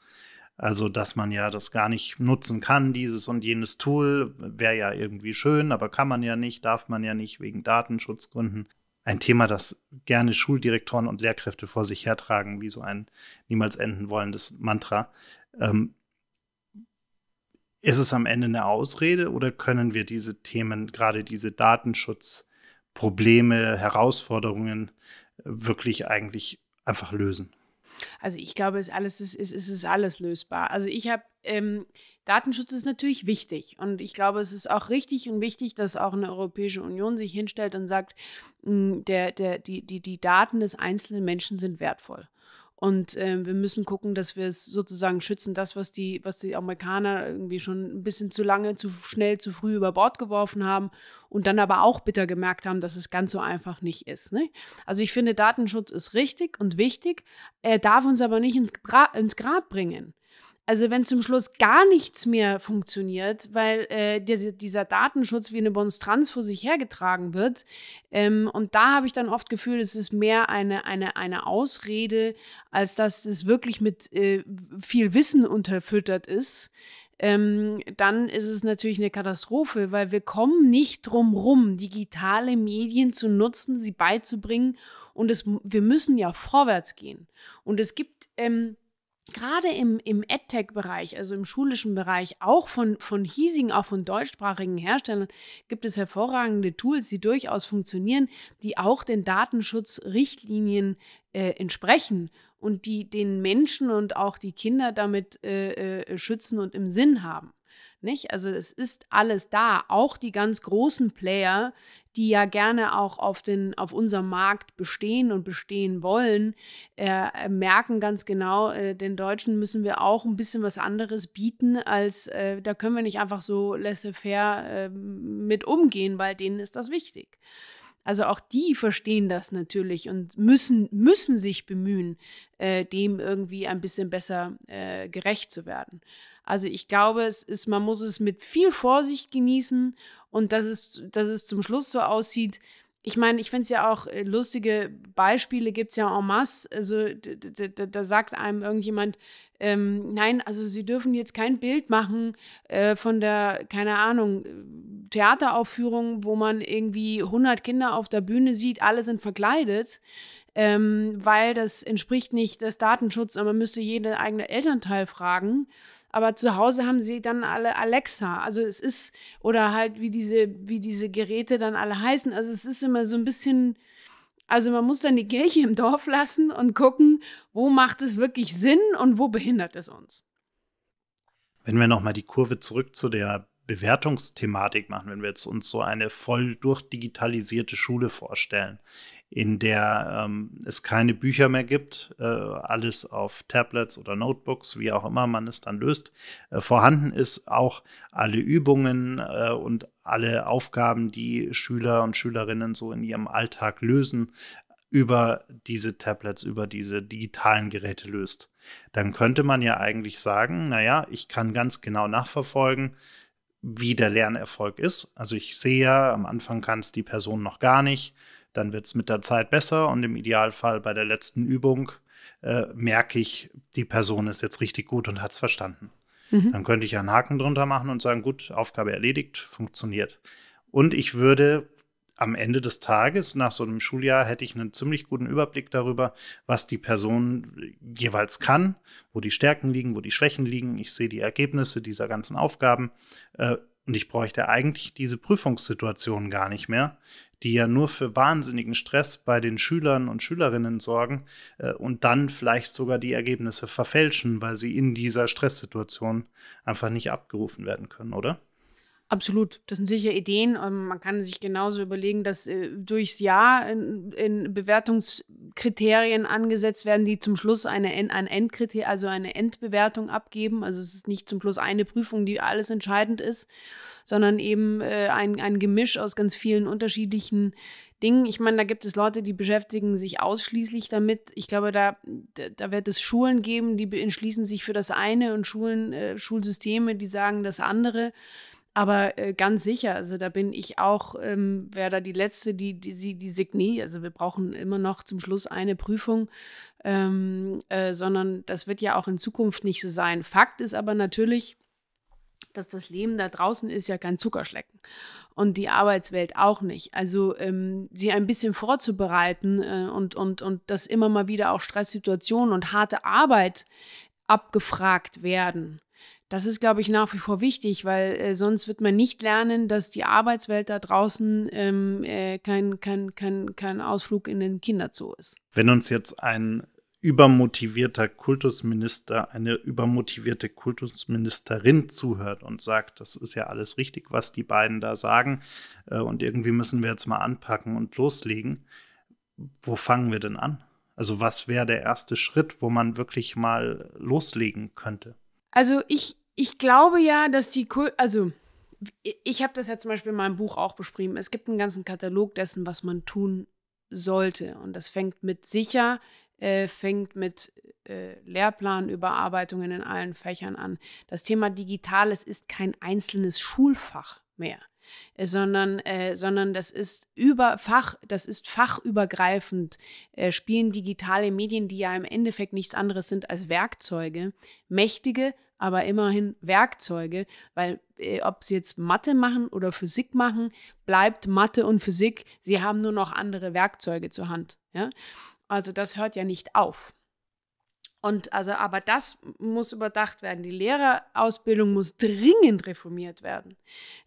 Also, dass man ja das gar nicht nutzen kann, dieses und jenes Tool wäre ja irgendwie schön, aber kann man ja nicht, darf man ja nicht wegen Datenschutzgründen ein Thema, das gerne Schuldirektoren und Lehrkräfte vor sich hertragen, wie so ein niemals enden wollendes Mantra. Ähm, ist es am Ende eine Ausrede oder können wir diese Themen, gerade diese Datenschutzprobleme, Herausforderungen äh, wirklich eigentlich einfach lösen? Also ich glaube, es, alles ist, ist, ist, ist alles lösbar. Also ich habe ähm, Datenschutz ist natürlich wichtig und ich glaube, es ist auch richtig und wichtig, dass auch eine Europäische Union sich hinstellt und sagt, hm, der, der, die, die, die Daten des einzelnen Menschen sind wertvoll. Und äh, wir müssen gucken, dass wir es sozusagen schützen, das, was die, was die Amerikaner irgendwie schon ein bisschen zu lange, zu schnell, zu früh über Bord geworfen haben und dann aber auch bitter gemerkt haben, dass es ganz so einfach nicht ist. Ne? Also ich finde, Datenschutz ist richtig und wichtig, er darf uns aber nicht ins, Gra ins Grab bringen. Also wenn zum Schluss gar nichts mehr funktioniert, weil äh, der, dieser Datenschutz wie eine Monstranz vor sich hergetragen wird, ähm, und da habe ich dann oft Gefühl, es ist mehr eine, eine, eine Ausrede, als dass es wirklich mit äh, viel Wissen unterfüttert ist, ähm, dann ist es natürlich eine Katastrophe, weil wir kommen nicht drum rum, digitale Medien zu nutzen, sie beizubringen. Und es, wir müssen ja vorwärts gehen. Und es gibt... Ähm, gerade im, im EdTech-Bereich, also im schulischen Bereich, auch von, von hiesigen, auch von deutschsprachigen Herstellern, gibt es hervorragende Tools, die durchaus funktionieren, die auch den Datenschutzrichtlinien äh, entsprechen und die den Menschen und auch die Kinder damit äh, äh, schützen und im Sinn haben. Nicht? Also es ist alles da, auch die ganz großen Player, die ja gerne auch auf, den, auf unserem Markt bestehen und bestehen wollen, äh, merken ganz genau, äh, den Deutschen müssen wir auch ein bisschen was anderes bieten, als äh, da können wir nicht einfach so laissez-faire ähm, mit umgehen, weil denen ist das wichtig. Also auch die verstehen das natürlich und müssen, müssen sich bemühen, äh, dem irgendwie ein bisschen besser äh, gerecht zu werden. Also ich glaube, es ist, man muss es mit viel Vorsicht genießen und dass es, dass es zum Schluss so aussieht. Ich meine, ich finde es ja auch äh, lustige Beispiele gibt es ja en masse. Also da sagt einem irgendjemand, ähm, nein, also sie dürfen jetzt kein Bild machen äh, von der, keine Ahnung, äh, Theateraufführung, wo man irgendwie 100 Kinder auf der Bühne sieht, alle sind verkleidet, ähm, weil das entspricht nicht des Datenschutzes, aber man müsste jeden eigenen Elternteil fragen aber zu Hause haben sie dann alle Alexa. Also es ist, oder halt wie diese, wie diese Geräte dann alle heißen. Also es ist immer so ein bisschen, also man muss dann die Kirche im Dorf lassen und gucken, wo macht es wirklich Sinn und wo behindert es uns. Wenn wir nochmal die Kurve zurück zu der Bewertungsthematik machen, wenn wir jetzt uns so eine voll durchdigitalisierte Schule vorstellen, in der ähm, es keine Bücher mehr gibt, äh, alles auf Tablets oder Notebooks, wie auch immer man es dann löst, äh, vorhanden ist, auch alle Übungen äh, und alle Aufgaben, die Schüler und Schülerinnen so in ihrem Alltag lösen, über diese Tablets, über diese digitalen Geräte löst. Dann könnte man ja eigentlich sagen, naja, ich kann ganz genau nachverfolgen, wie der Lernerfolg ist. Also ich sehe ja, am Anfang kann es die Person noch gar nicht dann wird es mit der Zeit besser und im Idealfall bei der letzten Übung äh, merke ich, die Person ist jetzt richtig gut und hat es verstanden. Mhm. Dann könnte ich einen Haken drunter machen und sagen, gut, Aufgabe erledigt, funktioniert. Und ich würde am Ende des Tages, nach so einem Schuljahr, hätte ich einen ziemlich guten Überblick darüber, was die Person jeweils kann, wo die Stärken liegen, wo die Schwächen liegen. Ich sehe die Ergebnisse dieser ganzen Aufgaben. Äh, und ich bräuchte eigentlich diese Prüfungssituation gar nicht mehr, die ja nur für wahnsinnigen Stress bei den Schülern und Schülerinnen sorgen äh, und dann vielleicht sogar die Ergebnisse verfälschen, weil sie in dieser Stresssituation einfach nicht abgerufen werden können, oder? Absolut, das sind sicher Ideen. Ähm, man kann sich genauso überlegen, dass äh, durchs Jahr in, in, Bewertungskriterien angesetzt werden, die zum Schluss eine, ein Endkriter also eine Endbewertung abgeben. Also es ist nicht zum Schluss eine Prüfung, die alles entscheidend ist, sondern eben äh, ein, ein Gemisch aus ganz vielen unterschiedlichen Dingen. Ich meine, da gibt es Leute, die beschäftigen sich ausschließlich damit. Ich glaube, da, da wird es Schulen geben, die entschließen sich für das eine und Schulen, äh, Schulsysteme, die sagen das andere. Aber äh, ganz sicher, also da bin ich auch, ähm, wäre da die letzte, die, die, die, die Signie, also wir brauchen immer noch zum Schluss eine Prüfung, ähm, äh, sondern das wird ja auch in Zukunft nicht so sein. Fakt ist aber natürlich, dass das Leben da draußen ist ja kein Zuckerschlecken und die Arbeitswelt auch nicht. Also ähm, sie ein bisschen vorzubereiten äh, und, und, und dass immer mal wieder auch Stresssituationen und harte Arbeit abgefragt werden das ist, glaube ich, nach wie vor wichtig, weil äh, sonst wird man nicht lernen, dass die Arbeitswelt da draußen ähm, äh, kein, kein, kein, kein Ausflug in den Kinderzoo ist. Wenn uns jetzt ein übermotivierter Kultusminister, eine übermotivierte Kultusministerin zuhört und sagt, das ist ja alles richtig, was die beiden da sagen äh, und irgendwie müssen wir jetzt mal anpacken und loslegen, wo fangen wir denn an? Also was wäre der erste Schritt, wo man wirklich mal loslegen könnte? Also ich, ich glaube ja, dass die, Kul also ich habe das ja zum Beispiel in meinem Buch auch beschrieben. Es gibt einen ganzen Katalog dessen, was man tun sollte. Und das fängt mit sicher, äh, fängt mit äh, Lehrplanüberarbeitungen in allen Fächern an. Das Thema Digitales ist kein einzelnes Schulfach mehr äh, sondern, äh, sondern das ist über Fach, das ist fachübergreifend, äh, spielen digitale Medien, die ja im Endeffekt nichts anderes sind als Werkzeuge, mächtige, aber immerhin Werkzeuge, weil äh, ob sie jetzt Mathe machen oder Physik machen, bleibt Mathe und Physik, sie haben nur noch andere Werkzeuge zur Hand. Ja? Also das hört ja nicht auf. Und also, aber das muss überdacht werden. Die Lehrerausbildung muss dringend reformiert werden,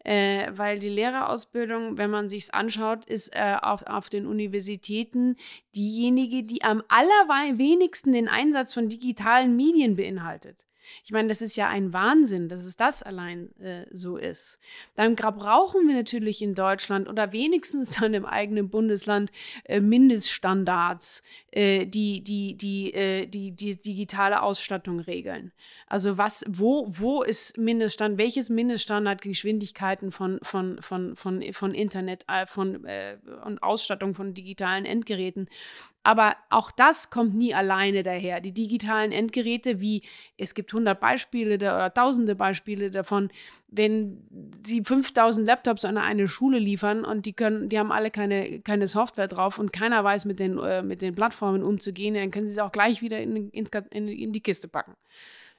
äh, weil die Lehrerausbildung, wenn man sich es anschaut, ist äh, auf, auf den Universitäten diejenige, die am allerwenigsten den Einsatz von digitalen Medien beinhaltet. Ich meine, das ist ja ein Wahnsinn, dass es das allein äh, so ist. Dann brauchen wir natürlich in Deutschland oder wenigstens dann im eigenen Bundesland äh, Mindeststandards, äh, die, die, die, äh, die, die digitale Ausstattung regeln. Also was, wo, wo ist Mindeststand, welches Mindeststandard Geschwindigkeiten von, von, von, von, von Internet äh, von, äh, und Ausstattung von digitalen Endgeräten aber auch das kommt nie alleine daher. Die digitalen Endgeräte, wie es gibt hundert Beispiele da, oder tausende Beispiele davon, wenn sie 5000 Laptops an eine Schule liefern und die können, die haben alle keine, keine Software drauf und keiner weiß mit den, äh, mit den Plattformen umzugehen, dann können sie es auch gleich wieder in, in, in die Kiste packen.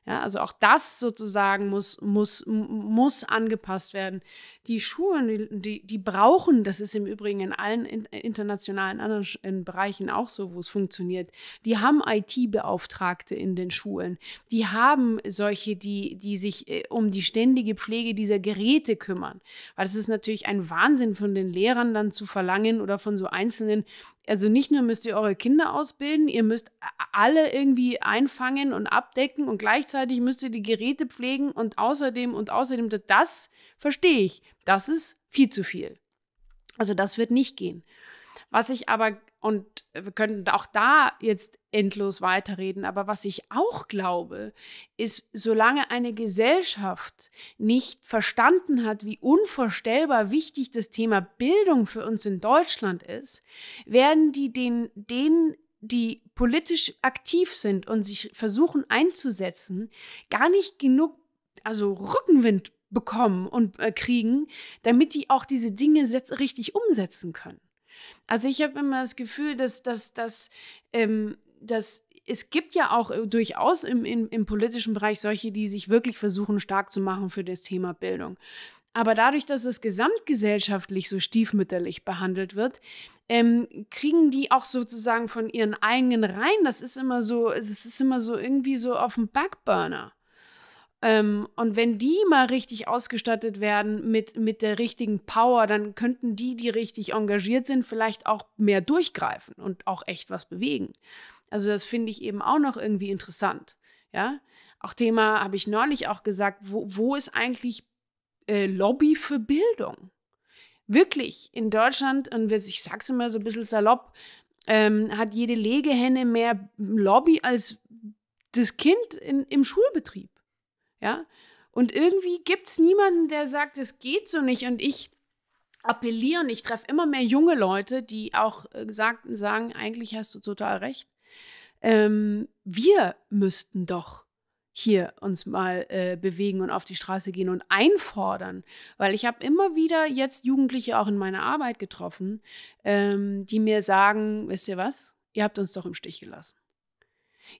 Ja, also auch das sozusagen muss, muss, muss angepasst werden. Die Schulen, die, die brauchen, das ist im Übrigen in allen äh, internationalen anderen in Bereichen auch so, wo es funktioniert, die haben IT-Beauftragte in den Schulen. Die haben solche, die, die sich äh, um die ständige Pflege dieser Geräte kümmern. Weil es ist natürlich ein Wahnsinn von den Lehrern dann zu verlangen oder von so Einzelnen, also nicht nur müsst ihr eure Kinder ausbilden, ihr müsst alle irgendwie einfangen und abdecken und gleichzeitig müsst ihr die Geräte pflegen und außerdem und außerdem, das verstehe ich. Das ist viel zu viel. Also das wird nicht gehen. Was ich aber und wir könnten auch da jetzt endlos weiterreden, aber was ich auch glaube, ist, solange eine Gesellschaft nicht verstanden hat, wie unvorstellbar wichtig das Thema Bildung für uns in Deutschland ist, werden die den, den die politisch aktiv sind und sich versuchen einzusetzen, gar nicht genug, also Rückenwind bekommen und äh, kriegen, damit die auch diese Dinge richtig umsetzen können. Also ich habe immer das Gefühl, dass, dass, dass, ähm, dass es gibt ja auch äh, durchaus im, im, im politischen Bereich solche, die sich wirklich versuchen, stark zu machen für das Thema Bildung. Aber dadurch, dass es gesamtgesellschaftlich so stiefmütterlich behandelt wird, ähm, kriegen die auch sozusagen von ihren eigenen Reihen, das ist immer so, es ist immer so irgendwie so auf dem Backburner. Ähm, und wenn die mal richtig ausgestattet werden mit, mit der richtigen Power, dann könnten die, die richtig engagiert sind, vielleicht auch mehr durchgreifen und auch echt was bewegen. Also das finde ich eben auch noch irgendwie interessant. Ja, auch Thema habe ich neulich auch gesagt, wo, wo ist eigentlich äh, Lobby für Bildung? Wirklich, in Deutschland, und ich sage es immer so ein bisschen salopp, ähm, hat jede Legehenne mehr Lobby als das Kind in, im Schulbetrieb. Ja? Und irgendwie gibt es niemanden, der sagt, es geht so nicht. Und ich appelliere und ich treffe immer mehr junge Leute, die auch äh, gesagt, sagen, eigentlich hast du total recht. Ähm, wir müssten doch hier uns mal äh, bewegen und auf die Straße gehen und einfordern. Weil ich habe immer wieder jetzt Jugendliche auch in meiner Arbeit getroffen, ähm, die mir sagen, wisst ihr was, ihr habt uns doch im Stich gelassen.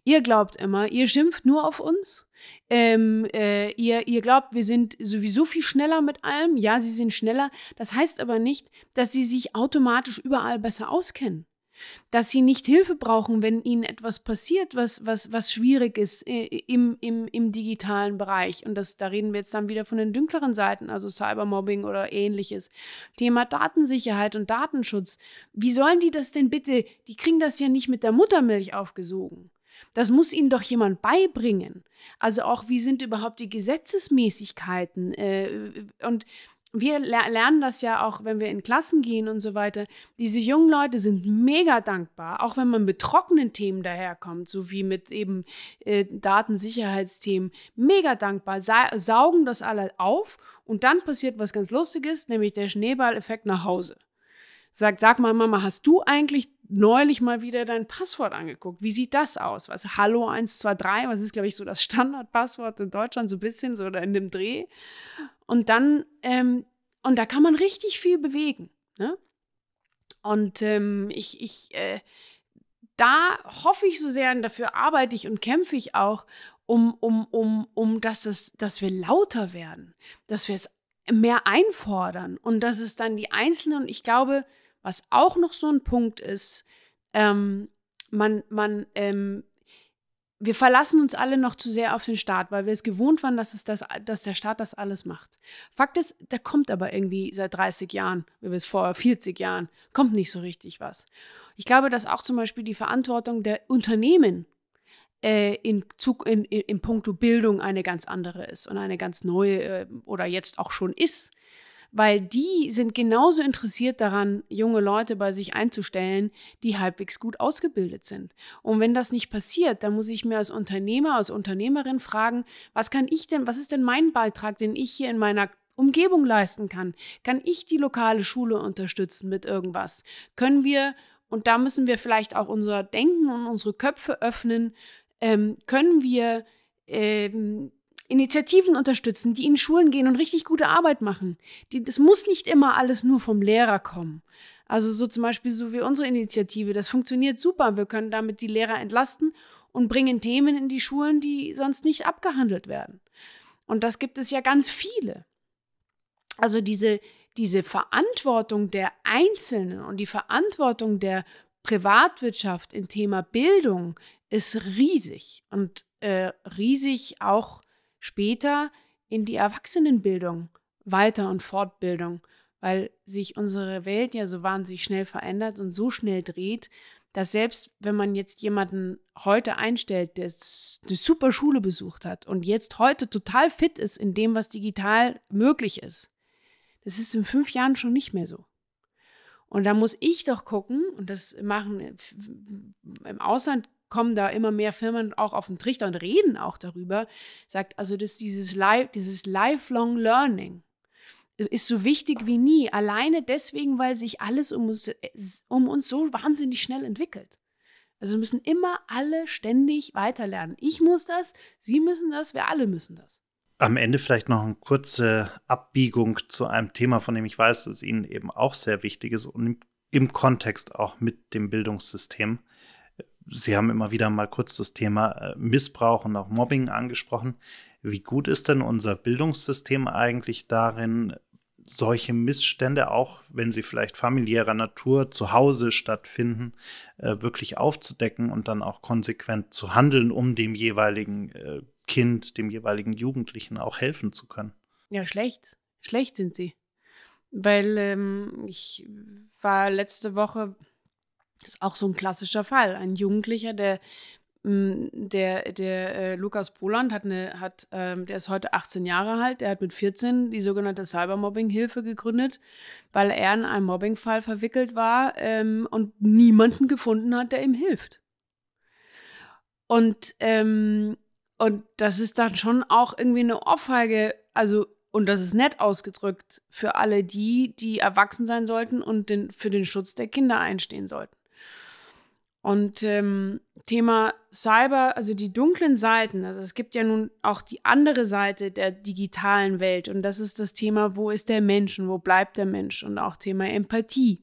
Ihr glaubt immer, ihr schimpft nur auf uns. Ähm, äh, ihr, ihr glaubt, wir sind sowieso viel schneller mit allem. Ja, sie sind schneller. Das heißt aber nicht, dass sie sich automatisch überall besser auskennen dass sie nicht Hilfe brauchen, wenn ihnen etwas passiert, was, was, was schwierig ist äh, im, im, im digitalen Bereich. Und das, da reden wir jetzt dann wieder von den dünkleren Seiten, also Cybermobbing oder ähnliches. Thema Datensicherheit und Datenschutz. Wie sollen die das denn bitte? Die kriegen das ja nicht mit der Muttermilch aufgesogen. Das muss ihnen doch jemand beibringen. Also auch, wie sind überhaupt die Gesetzesmäßigkeiten? Äh, und wir lernen das ja auch, wenn wir in Klassen gehen und so weiter. Diese jungen Leute sind mega dankbar, auch wenn man mit trockenen Themen daherkommt, so wie mit eben äh, Datensicherheitsthemen. Mega dankbar, sa saugen das alle auf und dann passiert was ganz Lustiges, nämlich der Schneeballeffekt nach Hause. Sagt, sag mal, Mama, hast du eigentlich neulich mal wieder dein Passwort angeguckt. Wie sieht das aus? Was? Hallo 123, was ist, glaube ich, so das Standardpasswort in Deutschland, so ein bisschen so oder in dem Dreh. Und dann, ähm, und da kann man richtig viel bewegen. Ne? Und ähm, ich, ich, äh, da hoffe ich so sehr und dafür arbeite ich und kämpfe ich auch, um, um, um, um dass, das, dass wir lauter werden, dass wir es mehr einfordern und dass es dann die Einzelnen, und ich glaube, was auch noch so ein Punkt ist, ähm, man, man, ähm, wir verlassen uns alle noch zu sehr auf den Staat, weil wir es gewohnt waren, dass, es das, dass der Staat das alles macht. Fakt ist, da kommt aber irgendwie seit 30 Jahren, wie wir es vor 40 Jahren, kommt nicht so richtig was. Ich glaube, dass auch zum Beispiel die Verantwortung der Unternehmen äh, in, Zug, in, in, in puncto Bildung eine ganz andere ist und eine ganz neue äh, oder jetzt auch schon ist weil die sind genauso interessiert daran, junge Leute bei sich einzustellen, die halbwegs gut ausgebildet sind. Und wenn das nicht passiert, dann muss ich mir als Unternehmer, als Unternehmerin fragen, was kann ich denn, was ist denn mein Beitrag, den ich hier in meiner Umgebung leisten kann? Kann ich die lokale Schule unterstützen mit irgendwas? Können wir, und da müssen wir vielleicht auch unser Denken und unsere Köpfe öffnen, ähm, können wir ähm, Initiativen unterstützen, die in Schulen gehen und richtig gute Arbeit machen. Die, das muss nicht immer alles nur vom Lehrer kommen. Also so zum Beispiel so wie unsere Initiative, das funktioniert super. Wir können damit die Lehrer entlasten und bringen Themen in die Schulen, die sonst nicht abgehandelt werden. Und das gibt es ja ganz viele. Also diese, diese Verantwortung der Einzelnen und die Verantwortung der Privatwirtschaft im Thema Bildung ist riesig und äh, riesig auch später in die Erwachsenenbildung, Weiter- und Fortbildung, weil sich unsere Welt ja so wahnsinnig schnell verändert und so schnell dreht, dass selbst wenn man jetzt jemanden heute einstellt, der eine super Schule besucht hat und jetzt heute total fit ist in dem, was digital möglich ist, das ist in fünf Jahren schon nicht mehr so. Und da muss ich doch gucken, und das machen äh, im Ausland kommen da immer mehr Firmen auch auf den Trichter und reden auch darüber, sagt also, dass dieses, Life, dieses Lifelong Learning ist so wichtig wie nie, alleine deswegen, weil sich alles um uns, äh, um uns so wahnsinnig schnell entwickelt. Also müssen immer alle ständig weiterlernen. Ich muss das, Sie müssen das, wir alle müssen das. Am Ende vielleicht noch eine kurze Abbiegung zu einem Thema, von dem ich weiß, dass Ihnen eben auch sehr wichtig ist und im Kontext auch mit dem Bildungssystem. Sie haben immer wieder mal kurz das Thema äh, Missbrauch und auch Mobbing angesprochen. Wie gut ist denn unser Bildungssystem eigentlich darin, solche Missstände, auch wenn sie vielleicht familiärer Natur zu Hause stattfinden, äh, wirklich aufzudecken und dann auch konsequent zu handeln, um dem jeweiligen äh, Kind, dem jeweiligen Jugendlichen auch helfen zu können? Ja, schlecht. Schlecht sind sie. Weil ähm, ich war letzte Woche ist auch so ein klassischer Fall. Ein Jugendlicher, der mm, der, der äh, Lukas Poland hat eine, hat, ähm, der ist heute 18 Jahre alt, der hat mit 14 die sogenannte Cybermobbing-Hilfe gegründet, weil er in einem Mobbing-Fall verwickelt war ähm, und niemanden gefunden hat, der ihm hilft. Und, ähm, und das ist dann schon auch irgendwie eine Ohrfeige, also, und das ist nett ausgedrückt, für alle die, die erwachsen sein sollten und den, für den Schutz der Kinder einstehen sollten. Und ähm, Thema Cyber, also die dunklen Seiten, also es gibt ja nun auch die andere Seite der digitalen Welt und das ist das Thema, wo ist der Mensch und wo bleibt der Mensch und auch Thema Empathie.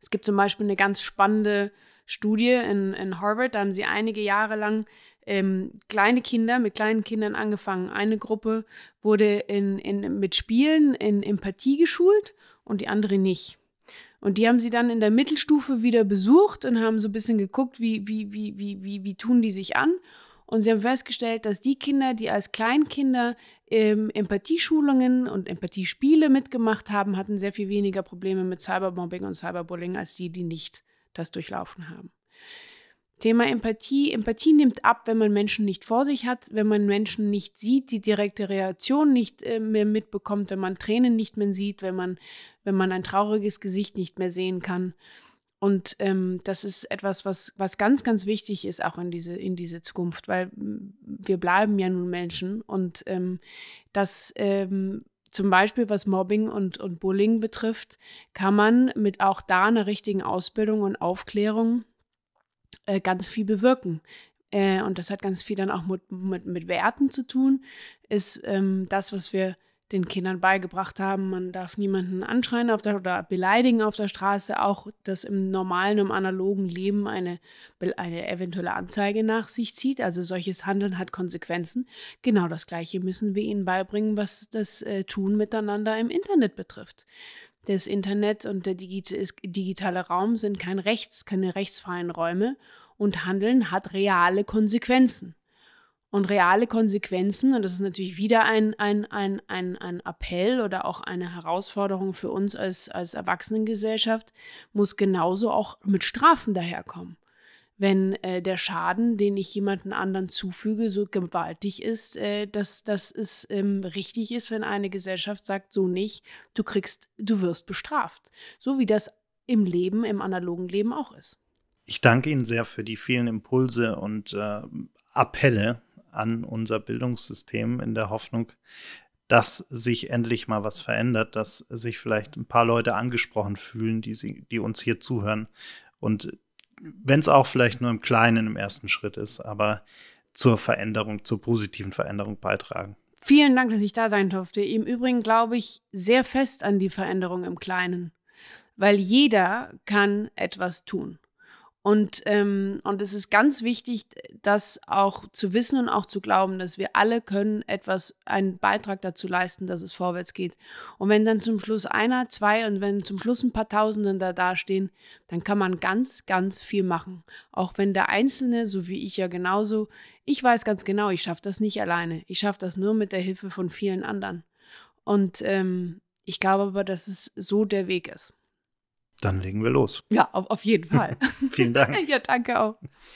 Es gibt zum Beispiel eine ganz spannende Studie in, in Harvard, da haben sie einige Jahre lang ähm, kleine Kinder mit kleinen Kindern angefangen. Eine Gruppe wurde in, in, mit Spielen in Empathie geschult und die andere nicht. Und die haben sie dann in der Mittelstufe wieder besucht und haben so ein bisschen geguckt, wie, wie, wie, wie, wie, wie tun die sich an. Und sie haben festgestellt, dass die Kinder, die als Kleinkinder ähm, Empathieschulungen und Empathiespiele mitgemacht haben, hatten sehr viel weniger Probleme mit Cybermobbing und Cyberbullying als die, die nicht das durchlaufen haben. Thema Empathie. Empathie nimmt ab, wenn man Menschen nicht vor sich hat, wenn man Menschen nicht sieht, die direkte Reaktion nicht äh, mehr mitbekommt, wenn man Tränen nicht mehr sieht, wenn man, wenn man ein trauriges Gesicht nicht mehr sehen kann. Und ähm, das ist etwas, was, was ganz, ganz wichtig ist, auch in diese, in diese Zukunft, weil wir bleiben ja nun Menschen. Und ähm, das ähm, zum Beispiel, was Mobbing und, und Bullying betrifft, kann man mit auch da einer richtigen Ausbildung und Aufklärung äh, ganz viel bewirken. Äh, und das hat ganz viel dann auch mit, mit, mit Werten zu tun, ist ähm, das, was wir den Kindern beigebracht haben, man darf niemanden anschreien auf der, oder beleidigen auf der Straße, auch dass im normalen, im analogen Leben eine, eine eventuelle Anzeige nach sich zieht. Also solches Handeln hat Konsequenzen. Genau das Gleiche müssen wir ihnen beibringen, was das äh, Tun miteinander im Internet betrifft das Internet und der digitale Raum sind kein Rechts, keine rechtsfreien Räume und Handeln hat reale Konsequenzen. Und reale Konsequenzen, und das ist natürlich wieder ein, ein, ein, ein, ein Appell oder auch eine Herausforderung für uns als, als Erwachsenengesellschaft, muss genauso auch mit Strafen daherkommen wenn äh, der Schaden, den ich jemanden anderen zufüge, so gewaltig ist, äh, dass, dass es ähm, richtig ist, wenn eine Gesellschaft sagt, so nicht, du kriegst, du wirst bestraft. So wie das im Leben, im analogen Leben auch ist. Ich danke Ihnen sehr für die vielen Impulse und äh, Appelle an unser Bildungssystem in der Hoffnung, dass sich endlich mal was verändert, dass sich vielleicht ein paar Leute angesprochen fühlen, die, sie, die uns hier zuhören und wenn es auch vielleicht nur im Kleinen im ersten Schritt ist, aber zur Veränderung, zur positiven Veränderung beitragen. Vielen Dank, dass ich da sein durfte. Im Übrigen glaube ich sehr fest an die Veränderung im Kleinen, weil jeder kann etwas tun. Und, ähm, und es ist ganz wichtig, das auch zu wissen und auch zu glauben, dass wir alle können etwas, einen Beitrag dazu leisten, dass es vorwärts geht. Und wenn dann zum Schluss einer, zwei und wenn zum Schluss ein paar Tausenden da dastehen, dann kann man ganz, ganz viel machen. Auch wenn der Einzelne, so wie ich ja genauso, ich weiß ganz genau, ich schaffe das nicht alleine. Ich schaffe das nur mit der Hilfe von vielen anderen. Und ähm, ich glaube aber, dass es so der Weg ist. Dann legen wir los. Ja, auf, auf jeden Fall. *laughs* Vielen Dank. ja, danke auch.